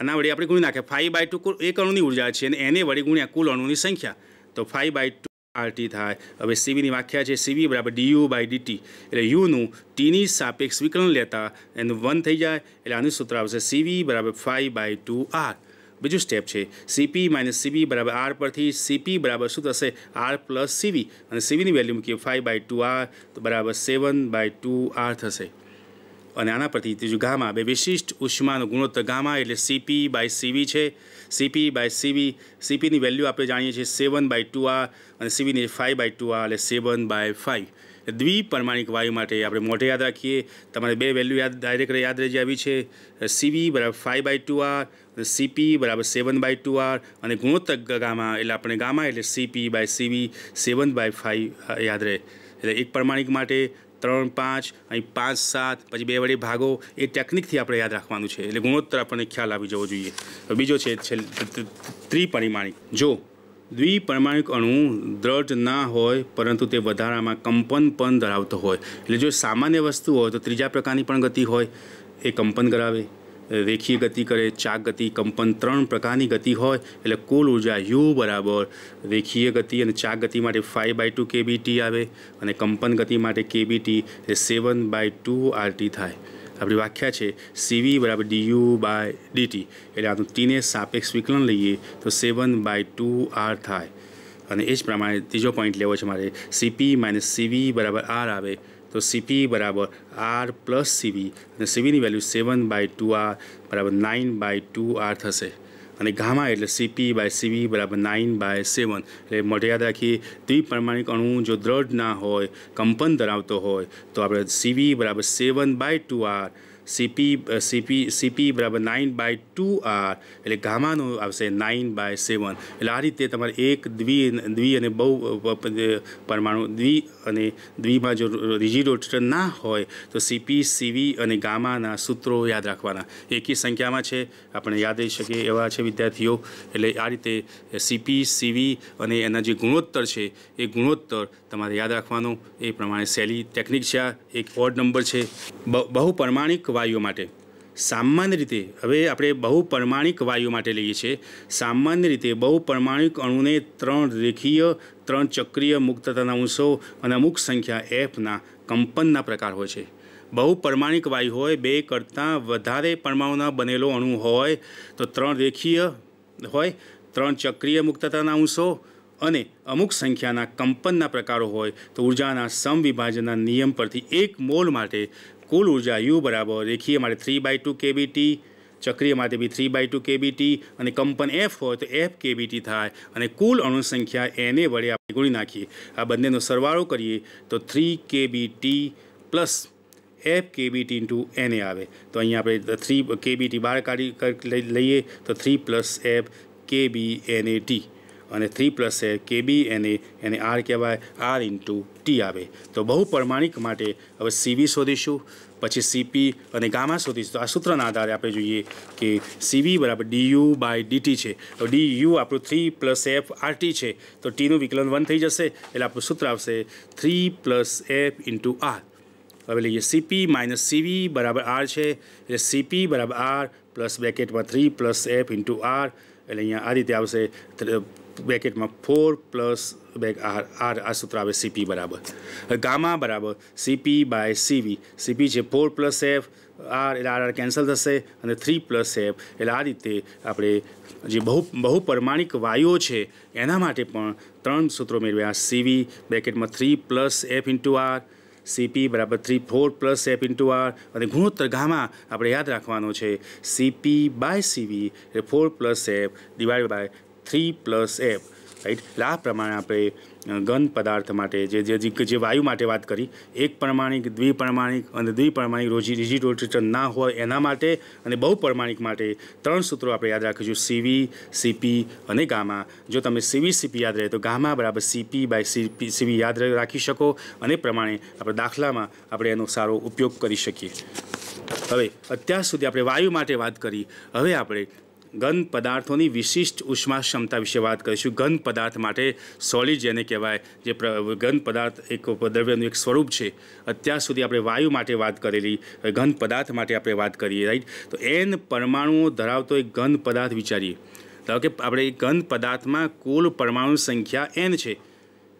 આના વળી આપણે ગુણી નાખીએ ફાઈવ બાય ટુ એક અણુની ઉર્જા છે અને એને વળી ગુણ્યા કુલ અણુની સંખ્યા તો ફાઈવ બાય ટુ આરટી થાય હવે સીવીની વ્યાખ્યા છે સીવી બરાબર ડીયુ બાય ડીટી એટલે યુનું ટીની સાપેક્ષ વિકલન લેતા એનું વન થઈ જાય એટલે આનું સૂત્ર આવશે સીવી બરાબર ફાઈવ બાય ટુ આર બીજું સ્ટેપ છે સીપી માઇનસ સીબી બરાબર આર પરથી સીપી બરાબર શું થશે આર પ્લસ સીવી અને સીવીની વેલ્યુ મૂકીએ ફાઈવ બાય ટુ આર તો બરાબર સેવન બાય ટુ આર થશે અને આના પરથી ત્રીજું ગામા બે વિશિષ્ટ ઉષ્માનો ગુણોત્તર ગામા એટલે સીપી બાય સીવી છે સીપી બાય સીવી સીપીની વેલ્યુ આપણે જાણીએ છીએ સેવન બાય ટુ આ અને સીવીની ફાઇવ બાય ટુ આ એટલે સેવન બાય ફાઇવ દ્વિપરમાણિક વાયુ માટે આપણે મોઢે યાદ રાખીએ તમારે બે વેલ્યુ યાદ ડાયરેક્ટ યાદ રહી આવી છે સીવી બરાબર five by two R C P બરાબર સેવન બાય ટુ આર અને ગુણોત્તર ગામા એટલે આપણે ગામા એટલે C P by C V seven by five યાદ રહે એટલે એક પ્રમાણિક માટે ત્રણ પાંચ અહીં પાંચ સાત પછી બે વડે ભાગો એ ટેકનિકથી આપણે યાદ રાખવાનું છે એટલે ગુણોત્તર આપણને ખ્યાલ આવી જવો જોઈએ તો બીજો છે ત્રિપરિમાણિક જો દ્વિપરમાણિક અણુ દ્રઢ ના હોય પરંતુ તે વધારામાં કંપન પણ ધરાવતો હોય એટલે જો સામાન્ય વસ્તુ હોય તો ત્રીજા પ્રકારની પણ ગતિ હોય એ કંપન કરાવે રેખીય ગતિ કરે ચાક ગતિ કંપન ત્રણ પ્રકારની ગતિ હોય એટલે કુલ ઉર્જા યુ બરાબર રેખીય ગતિ અને ચાક ગતિ માટે ફાઇવ બાય ટુ કેબીટી આવે અને કંપન ગતિ માટે કેબીટી એ સેવન બાય ટુ આરટી થાય આપણી વ્યાખ્યા છે સીવી બરાબર ડીયુ બાય ડીટી એટલે આનું ટીને સાપેક્ષ વિકલન લઈએ તો સેવન બાય ટુ આર થાય અને એ જ પ્રમાણે ત્રીજો પોઈન્ટ લેવો છે મારે સીપી માઇનસ સીવી બરાબર આર આવે તો સીપી બરાબર આર પ્લસ સીવી અને સીવીની value seven by two R બરાબર નાઇન બાય ટુ આર થશે અને ગામા એટલે સીપી બાય સીવી બરાબર નાઇન બાય સેવન એટલે માટે યાદ રાખીએ દ્વિપરમાણિક અણુ જો દ્રઢ ના હોય કંપન ધરાવતો હોય તો આપણે સીવી બરાબર seven by two R C P C P C P બરાબર નાઇન બાય ટુ આર એટલે ગામાનું આવશે નાઇન બાય સેવન એટલે આ રીતે તમારે એક દ્વિ દ્વિ અને બહુ પરમાણુ દ્વિ અને દ્વિમાં જો રીજી રિજિરોટર ના હોય તો સીપી સીવી અને ગામાના સૂત્રો યાદ રાખવાના એકી સંખ્યામાં છે આપણે યાદ રહી શકીએ એવા છે વિદ્યાર્થીઓ એટલે આ રીતે સીપી સીવી અને એના જે ગુણોત્તર છે એ ગુણોત્તર તમારે યાદ રાખવાનું એ પ્રમાણે સહેલી ટેકનિક છે આ એક ઓડ નંબર છે બહુ પરમાણિક વાયુઓ માટે સામાન્ય રીતે હવે આપણે બહુ પરમાણિક વાયુ માટે લઈએ છીએ સામાન્ય રીતે બહુ પરમાણિક અણુને ત્રણ રેખીય ત્રણ ચક્રીય મુક્તતાના અંશો અને અમુક સંખ્યા એફના કંપનના પ્રકાર હોય છે બહુ પરમાણિક વાયુ હોય બે કરતાં વધારે પરમાણુના બનેલો અણુ હોય તો ત્રણ રેખીય હોય ત્રણ ચક્રીય મુક્તતાના અંશો અને અમુક સંખ્યાના કંપનના પ્રકારો હોય તો ઉર્જાના સમવિભાજનના નિયમ પરથી એક મોલ માટે કુલ ઉર્જા યુ બરાબર માટે થ્રી બાય ટુ કેબીટી ચક્રીય માટે બી થ્રી બાય ટુ કેબીટી અને કંપન એફ હોય તો એફ કેબીટી થાય અને કુલ અણુ સંખ્યા એને વડે આપણે ગુણી નાખીએ આ બંનેનો સરવાળો કરીએ તો three K B T plus F K B T into એને આવે તો અહીંયા આપણે થ્રી કેબીટી બહાર કાઢી લઈએ તો થ્રી પ્લસ એફ કેબી એને ટી અને થ્રી પ્લસ એ કેબી એને એને આર કહેવાય આર ઇન્ટુ ટી આવે તો બહુ પ્રમાણિક માટે હવે સીવી શોધીશું પછી સીપી અને ગામા શોધીશું તો આ સૂત્રના આધારે આપણે જોઈએ કે સીવી બરાબર ડી યુ બાય ડીટી છે તો ડી યુ આપણું થ્રી પ્લસ એફ આરટી છે તો ટીનું વિકલન વન થઈ જશે એટલે આપણું સૂત્ર આવશે three plus F into R હવે લઈએ સીપી માઇનસ સીવી બરાબર આર છે એટલે સીપી બરાબર આર પ્લસ બ્રેકેટમાં three plus F into R એટલે અહીંયા આ રીતે આવશે બ્રેકેટમાં ફોર પ્લસ બેક આર આર આ સૂત્ર આવે સીપી બરાબર ગામા બરાબર સીપી બાય સીવી સીપી છે ફોર પ્લસ એફ આર એટલે આર આર કેન્સલ થશે અને થ્રી પ્લસ એફ એટલે આ રીતે આપણે જે બહુ બહુ પરમાણિક વાયુઓ છે એના માટે પણ ત્રણ સૂત્રો મેળવ્યા સીવી બ્રેકેટમાં three plus F into R C P બરાબર three four plus F into R અને ગુણોત્તર ગામા આપણે યાદ રાખવાનો છે સીપી બાય સીવી એટલે four plus F divide by three plus F right એટલે આ પ્રમાણે આપણે ઘન પદાર્થ માટે જે જે વાયુ માટે વાત કરી એક પરમાણિક દ્વિપરમાણિક અને દ્વિપરમાણિક રોજી રિજિટોટેશન ના હોય એના માટે અને બહુ બહુપરમાણિક માટે ત્રણ સૂત્રો આપણે યાદ રાખીશું સીવી સીપી અને ગામા જો તમે સીવી સીપી યાદ રહે તો ગામા બરાબર સીપી બાય સીપી સીવી યાદ રાખી શકો અને પ્રમાણે આપણે દાખલામાં આપણે એનો સારો ઉપયોગ કરી શકીએ હવે અત્યાર સુધી આપણે વાયુ માટે વાત કરી હવે આપણે ઘન પદાર્થોની વિશિષ્ટ ઉષ્મા ક્ષમતા વિશે વાત કરીશું ઘન પદાર્થ માટે સોલિડ જેને કહેવાય જે ઘન પદાર્થ એક દ્રવ્યનું એક સ્વરૂપ છે અત્યાર સુધી આપણે વાયુ માટે વાત કરેલી ઘન પદાર્થ માટે આપણે વાત કરીએ રાઈટ તો એન પરમાણુઓ ધરાવતો એક ઘન પદાર્થ વિચારીએ ધારો કે આપણે ઘન પદાર્થમાં કુલ પરમાણુ સંખ્યા એન છે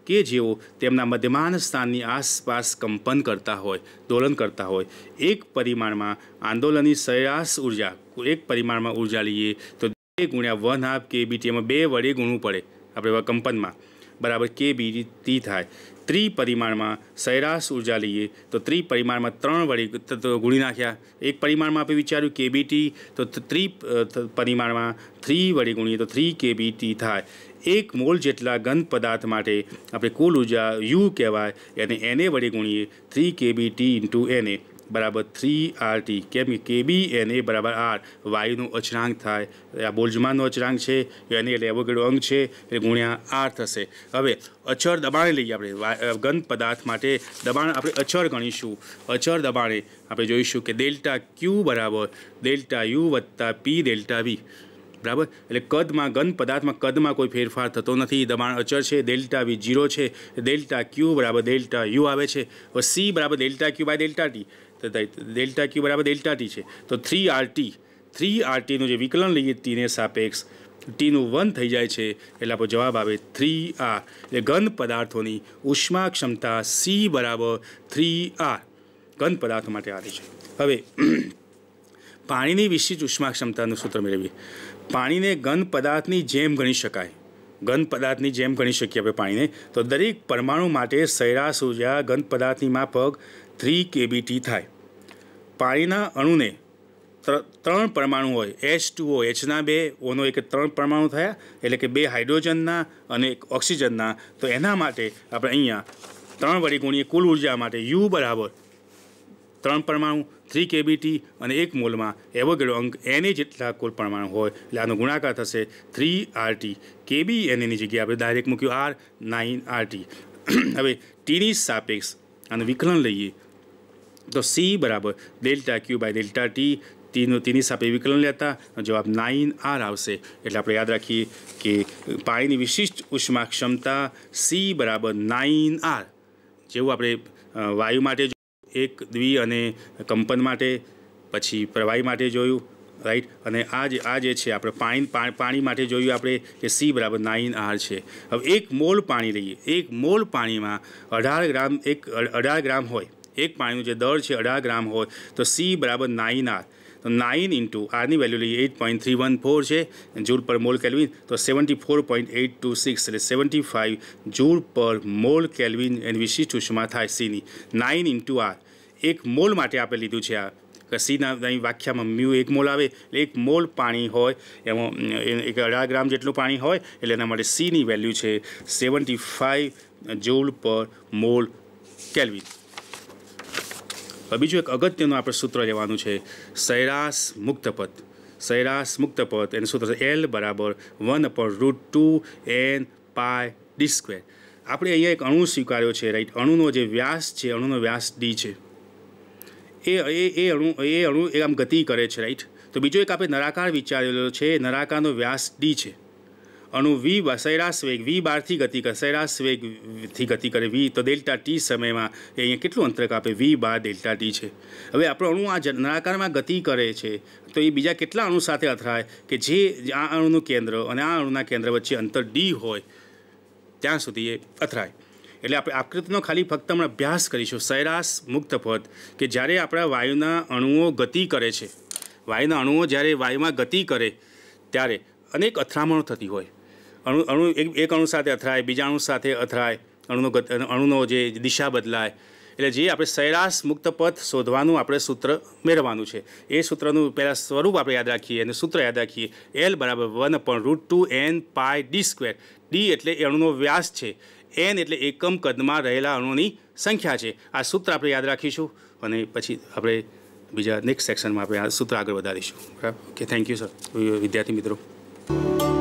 કે જેઓ તેમના મધ્યમાન સ્થાનની આસપાસ કંપન કરતા હોય દોલન કરતા હોય એક પરિમાણમાં આંદોલનની સરેરાશ ઉર્જા એક પરિમાણમાં ઉર્જા લઈએ તો બે ગુણ્યા વન હાફ કે બી બે વડે ગુણવું પડે આપણે કંપનમાં બરાબર કે બી ટી થાય ત્રિપરિમાણમાં સરેરાશ ઉર્જા લઈએ તો ત્રિ પરિમાણમાં ત્રણ વડે ગુણી નાખ્યા એક પરિમાણમાં આપણે વિચાર્યું કેબીટી તો ત્રિ પરિમાણમાં થ્રી વડે ગુણીએ તો થ્રી કેબીટી થાય એક મોલ જેટલા ગંધ પદાર્થ માટે આપણે કુલ ઉર્જા યુ કહેવાય એને એને વડે ગુણીએ થ્રી કેબી ટી ઇન્ટુ એને બરાબર થ્રી આર ટી કેમ કે કેબી એ બરાબર આર વાયુનો અચરાંક થાય આ બોલ્જમાનનો અચરાંક છે એને એટલે એવોગેડો અંગ છે એટલે ગુણ્યા આર થશે હવે અચળ દબાણે લઈએ આપણે ગંધ પદાર્થ માટે દબાણ આપણે અચળ ગણીશું અચળ દબાણે આપણે જોઈશું કે ડેલ્ટા ક્યુ બરાબર ડેલ્ટા યુ વત્તા પી ડેલ્ટા વી બરાબર એટલે કદમાં ઘન પદાર્થમાં કદમાં કોઈ ફેરફાર થતો નથી દબાણ અચળ છે ડેલ્ટા વી જીરો છે ડેલ્ટા ક્યુ બરાબર ડેલ્ટા યુ આવે છે સી બરાબર delta Q by delta T તો ડેલ્ટા ક્યુ બરાબર ડેલ્ટા ટી છે તો three R T three R ટીનું જે વિકલન લઈએ ટીને સાપેક્ષ ટીનું વન થઈ જાય છે એટલે આપણો જવાબ આવે થ્રી આર એટલે ઘન પદાર્થોની ઉષ્મા ક્ષમતા સી બરાબર થ્રી આર ઘન પદાર્થો માટે આવે છે હવે પાણીની વિશિષ્ટ ઉષ્મા ક્ષમતાનું સૂત્ર મેળવીએ પાણીને ઘન પદાર્થની જેમ ગણી શકાય ઘન પદાર્થની જેમ ગણી શકીએ આપણે પાણીને તો દરેક પરમાણુ માટે સૈરાશ ઉર્જા ઘન પદાર્થની માફક થ્રી કેબીટી થાય પાણીના અણુને ત્રણ પરમાણુ હોય એચ ટુ એચના બે ઓનો એક ત્રણ પરમાણુ થયા એટલે કે બે હાઇડ્રોજનના અને એક ઓક્સિજનના તો એના માટે આપણે અહીંયા ત્રણ વડે ગુણીએ કુલ ઉર્જા માટે યુ બરાબર ત્રણ પરમાણુ થ્રી કેબીટી અને એક મોલમાં એવોગેડો અંક એને જેટલા કુલ પરમાણુ હોય એટલે આનો ગુણાકાર થશે થ્રી આરટી કેબી એને એની જગ્યાએ આપણે ડાયરેક્ટ મૂક્યું આર નાઇન આરટી હવે ટીની સાપેક્ષ આનું વિકલન લઈએ તો સી બરાબર delta Q by delta T ટીનું તીની સાપે વિકલન લેતા જવાબ નાઇન આર આવશે એટલે આપણે યાદ રાખીએ કે પાણીની વિશિષ્ટ ઉષ્મા ક્ષમતા સી બરાબર નાઇન આર જેવું આપણે વાયુ માટે એક દ્વિ અને કંપન માટે પછી પ્રવાહી માટે જોયું રાઈટ અને આ જે આ જે છે આપણે પાણી પાણી માટે જોયું આપણે કે સી બરાબર નાઇન આર છે હવે એક મોલ પાણી લઈએ એક મોલ પાણીમાં અઢાર ગ્રામ એક અઢાર ગ્રામ હોય એક પાણીનું જે દર છે અઢાર ગ્રામ હોય તો સી બરાબર નાઇન આર તો નાઇન ઇન્ટુ આરની વેલ્યુ લઈએ eight point three one four છે જૂલ પર મોલ કેલ્વિન તો seventy four point eight two six એટલે seventy five joule per mole kelvin એની વિશિષ્ટ ઉષ્મા થાય સીની નાઇન ઇન્ટુ આર એક મોલ માટે આપે લીધું છે આ કસીના અહીં વાખ્યામાં મ્યુ એક મોલ આવે એટલે એક મોલ પાણી હોય એમાં એક અઢાર ગ્રામ જેટલું પાણી હોય એટલે એના માટે સીની વેલ્યુ છે સેવન્ટી ફાઇવ જોલ પર મોલ કેલ્વિન હવે બીજું એક અગત્યનું આપણે સૂત્ર લેવાનું છે સૈરાશ મુક્તપદ સૈરાશ મુક્તપદ એનું સૂત્ર છે એલ બરાબર વન અપર root two N pi D square આપણે અહીંયા એક અણુ સ્વીકાર્યો છે રાઈટ અણુનો જે વ્યાસ છે અણુનો વ્યાસ ડી છે એ એ એ અણુ એ અણુ એ આમ ગતિ કરે છે રાઈટ તો બીજો એક આપણે નરાકાર વિચારેલો છે નરાકારનો વ્યાસ ડી છે અણુ વી સૈરાશ વેગ વી બારથી ગતિ કરે સૈરાશ વેગથી ગતિ કરે વી તો ડેલ્ટા ટી સમયમાં એ અહીંયા કેટલું અંતર કાપે વી બાર ડેલ્ટા ટી છે હવે આપણો અણુ આ નરાકારમાં ગતિ કરે છે તો એ બીજા કેટલા અણુ સાથે અથડાય કે જે આ અણુનું કેન્દ્ર અને આ અણુના કેન્દ્ર વચ્ચે અંતર ડી હોય ત્યાં સુધી એ અથડાય એટલે આપણે આકૃતિનો ખાલી ફક્ત હમણાં અભ્યાસ કરીશું સૈરાશ મુક્ત પદ કે જ્યારે આપણા વાયુના અણુઓ ગતિ કરે છે વાયુના અણુઓ જ્યારે વાયુમાં ગતિ કરે ત્યારે અનેક અથડામણો થતી હોય અણુ અણુ એક એક અણુ સાથે અથડાય બીજા અણુ સાથે અથડાય અણુનો અણુનો જે દિશા બદલાય એટલે જે આપણે સૈરાશ મુક્ત પથ શોધવાનું આપણે સૂત્ર મેળવવાનું છે એ સૂત્રનું પહેલાં સ્વરૂપ આપણે યાદ રાખીએ અને સૂત્ર યાદ રાખીએ એલ બરાબર વન પણ root two N pi D square D એટલે એ અણુનો વ્યાસ છે એન એટલે એકમ કદમાં રહેલા અણુની સંખ્યા છે આ સૂત્ર આપણે યાદ રાખીશું અને પછી આપણે બીજા નેક્સ્ટ સેક્શનમાં આપણે આ સૂત્ર આગળ વધારીશું બરાબર ઓકે થેન્ક યુ સર વિદ્યાર્થી મિત્રો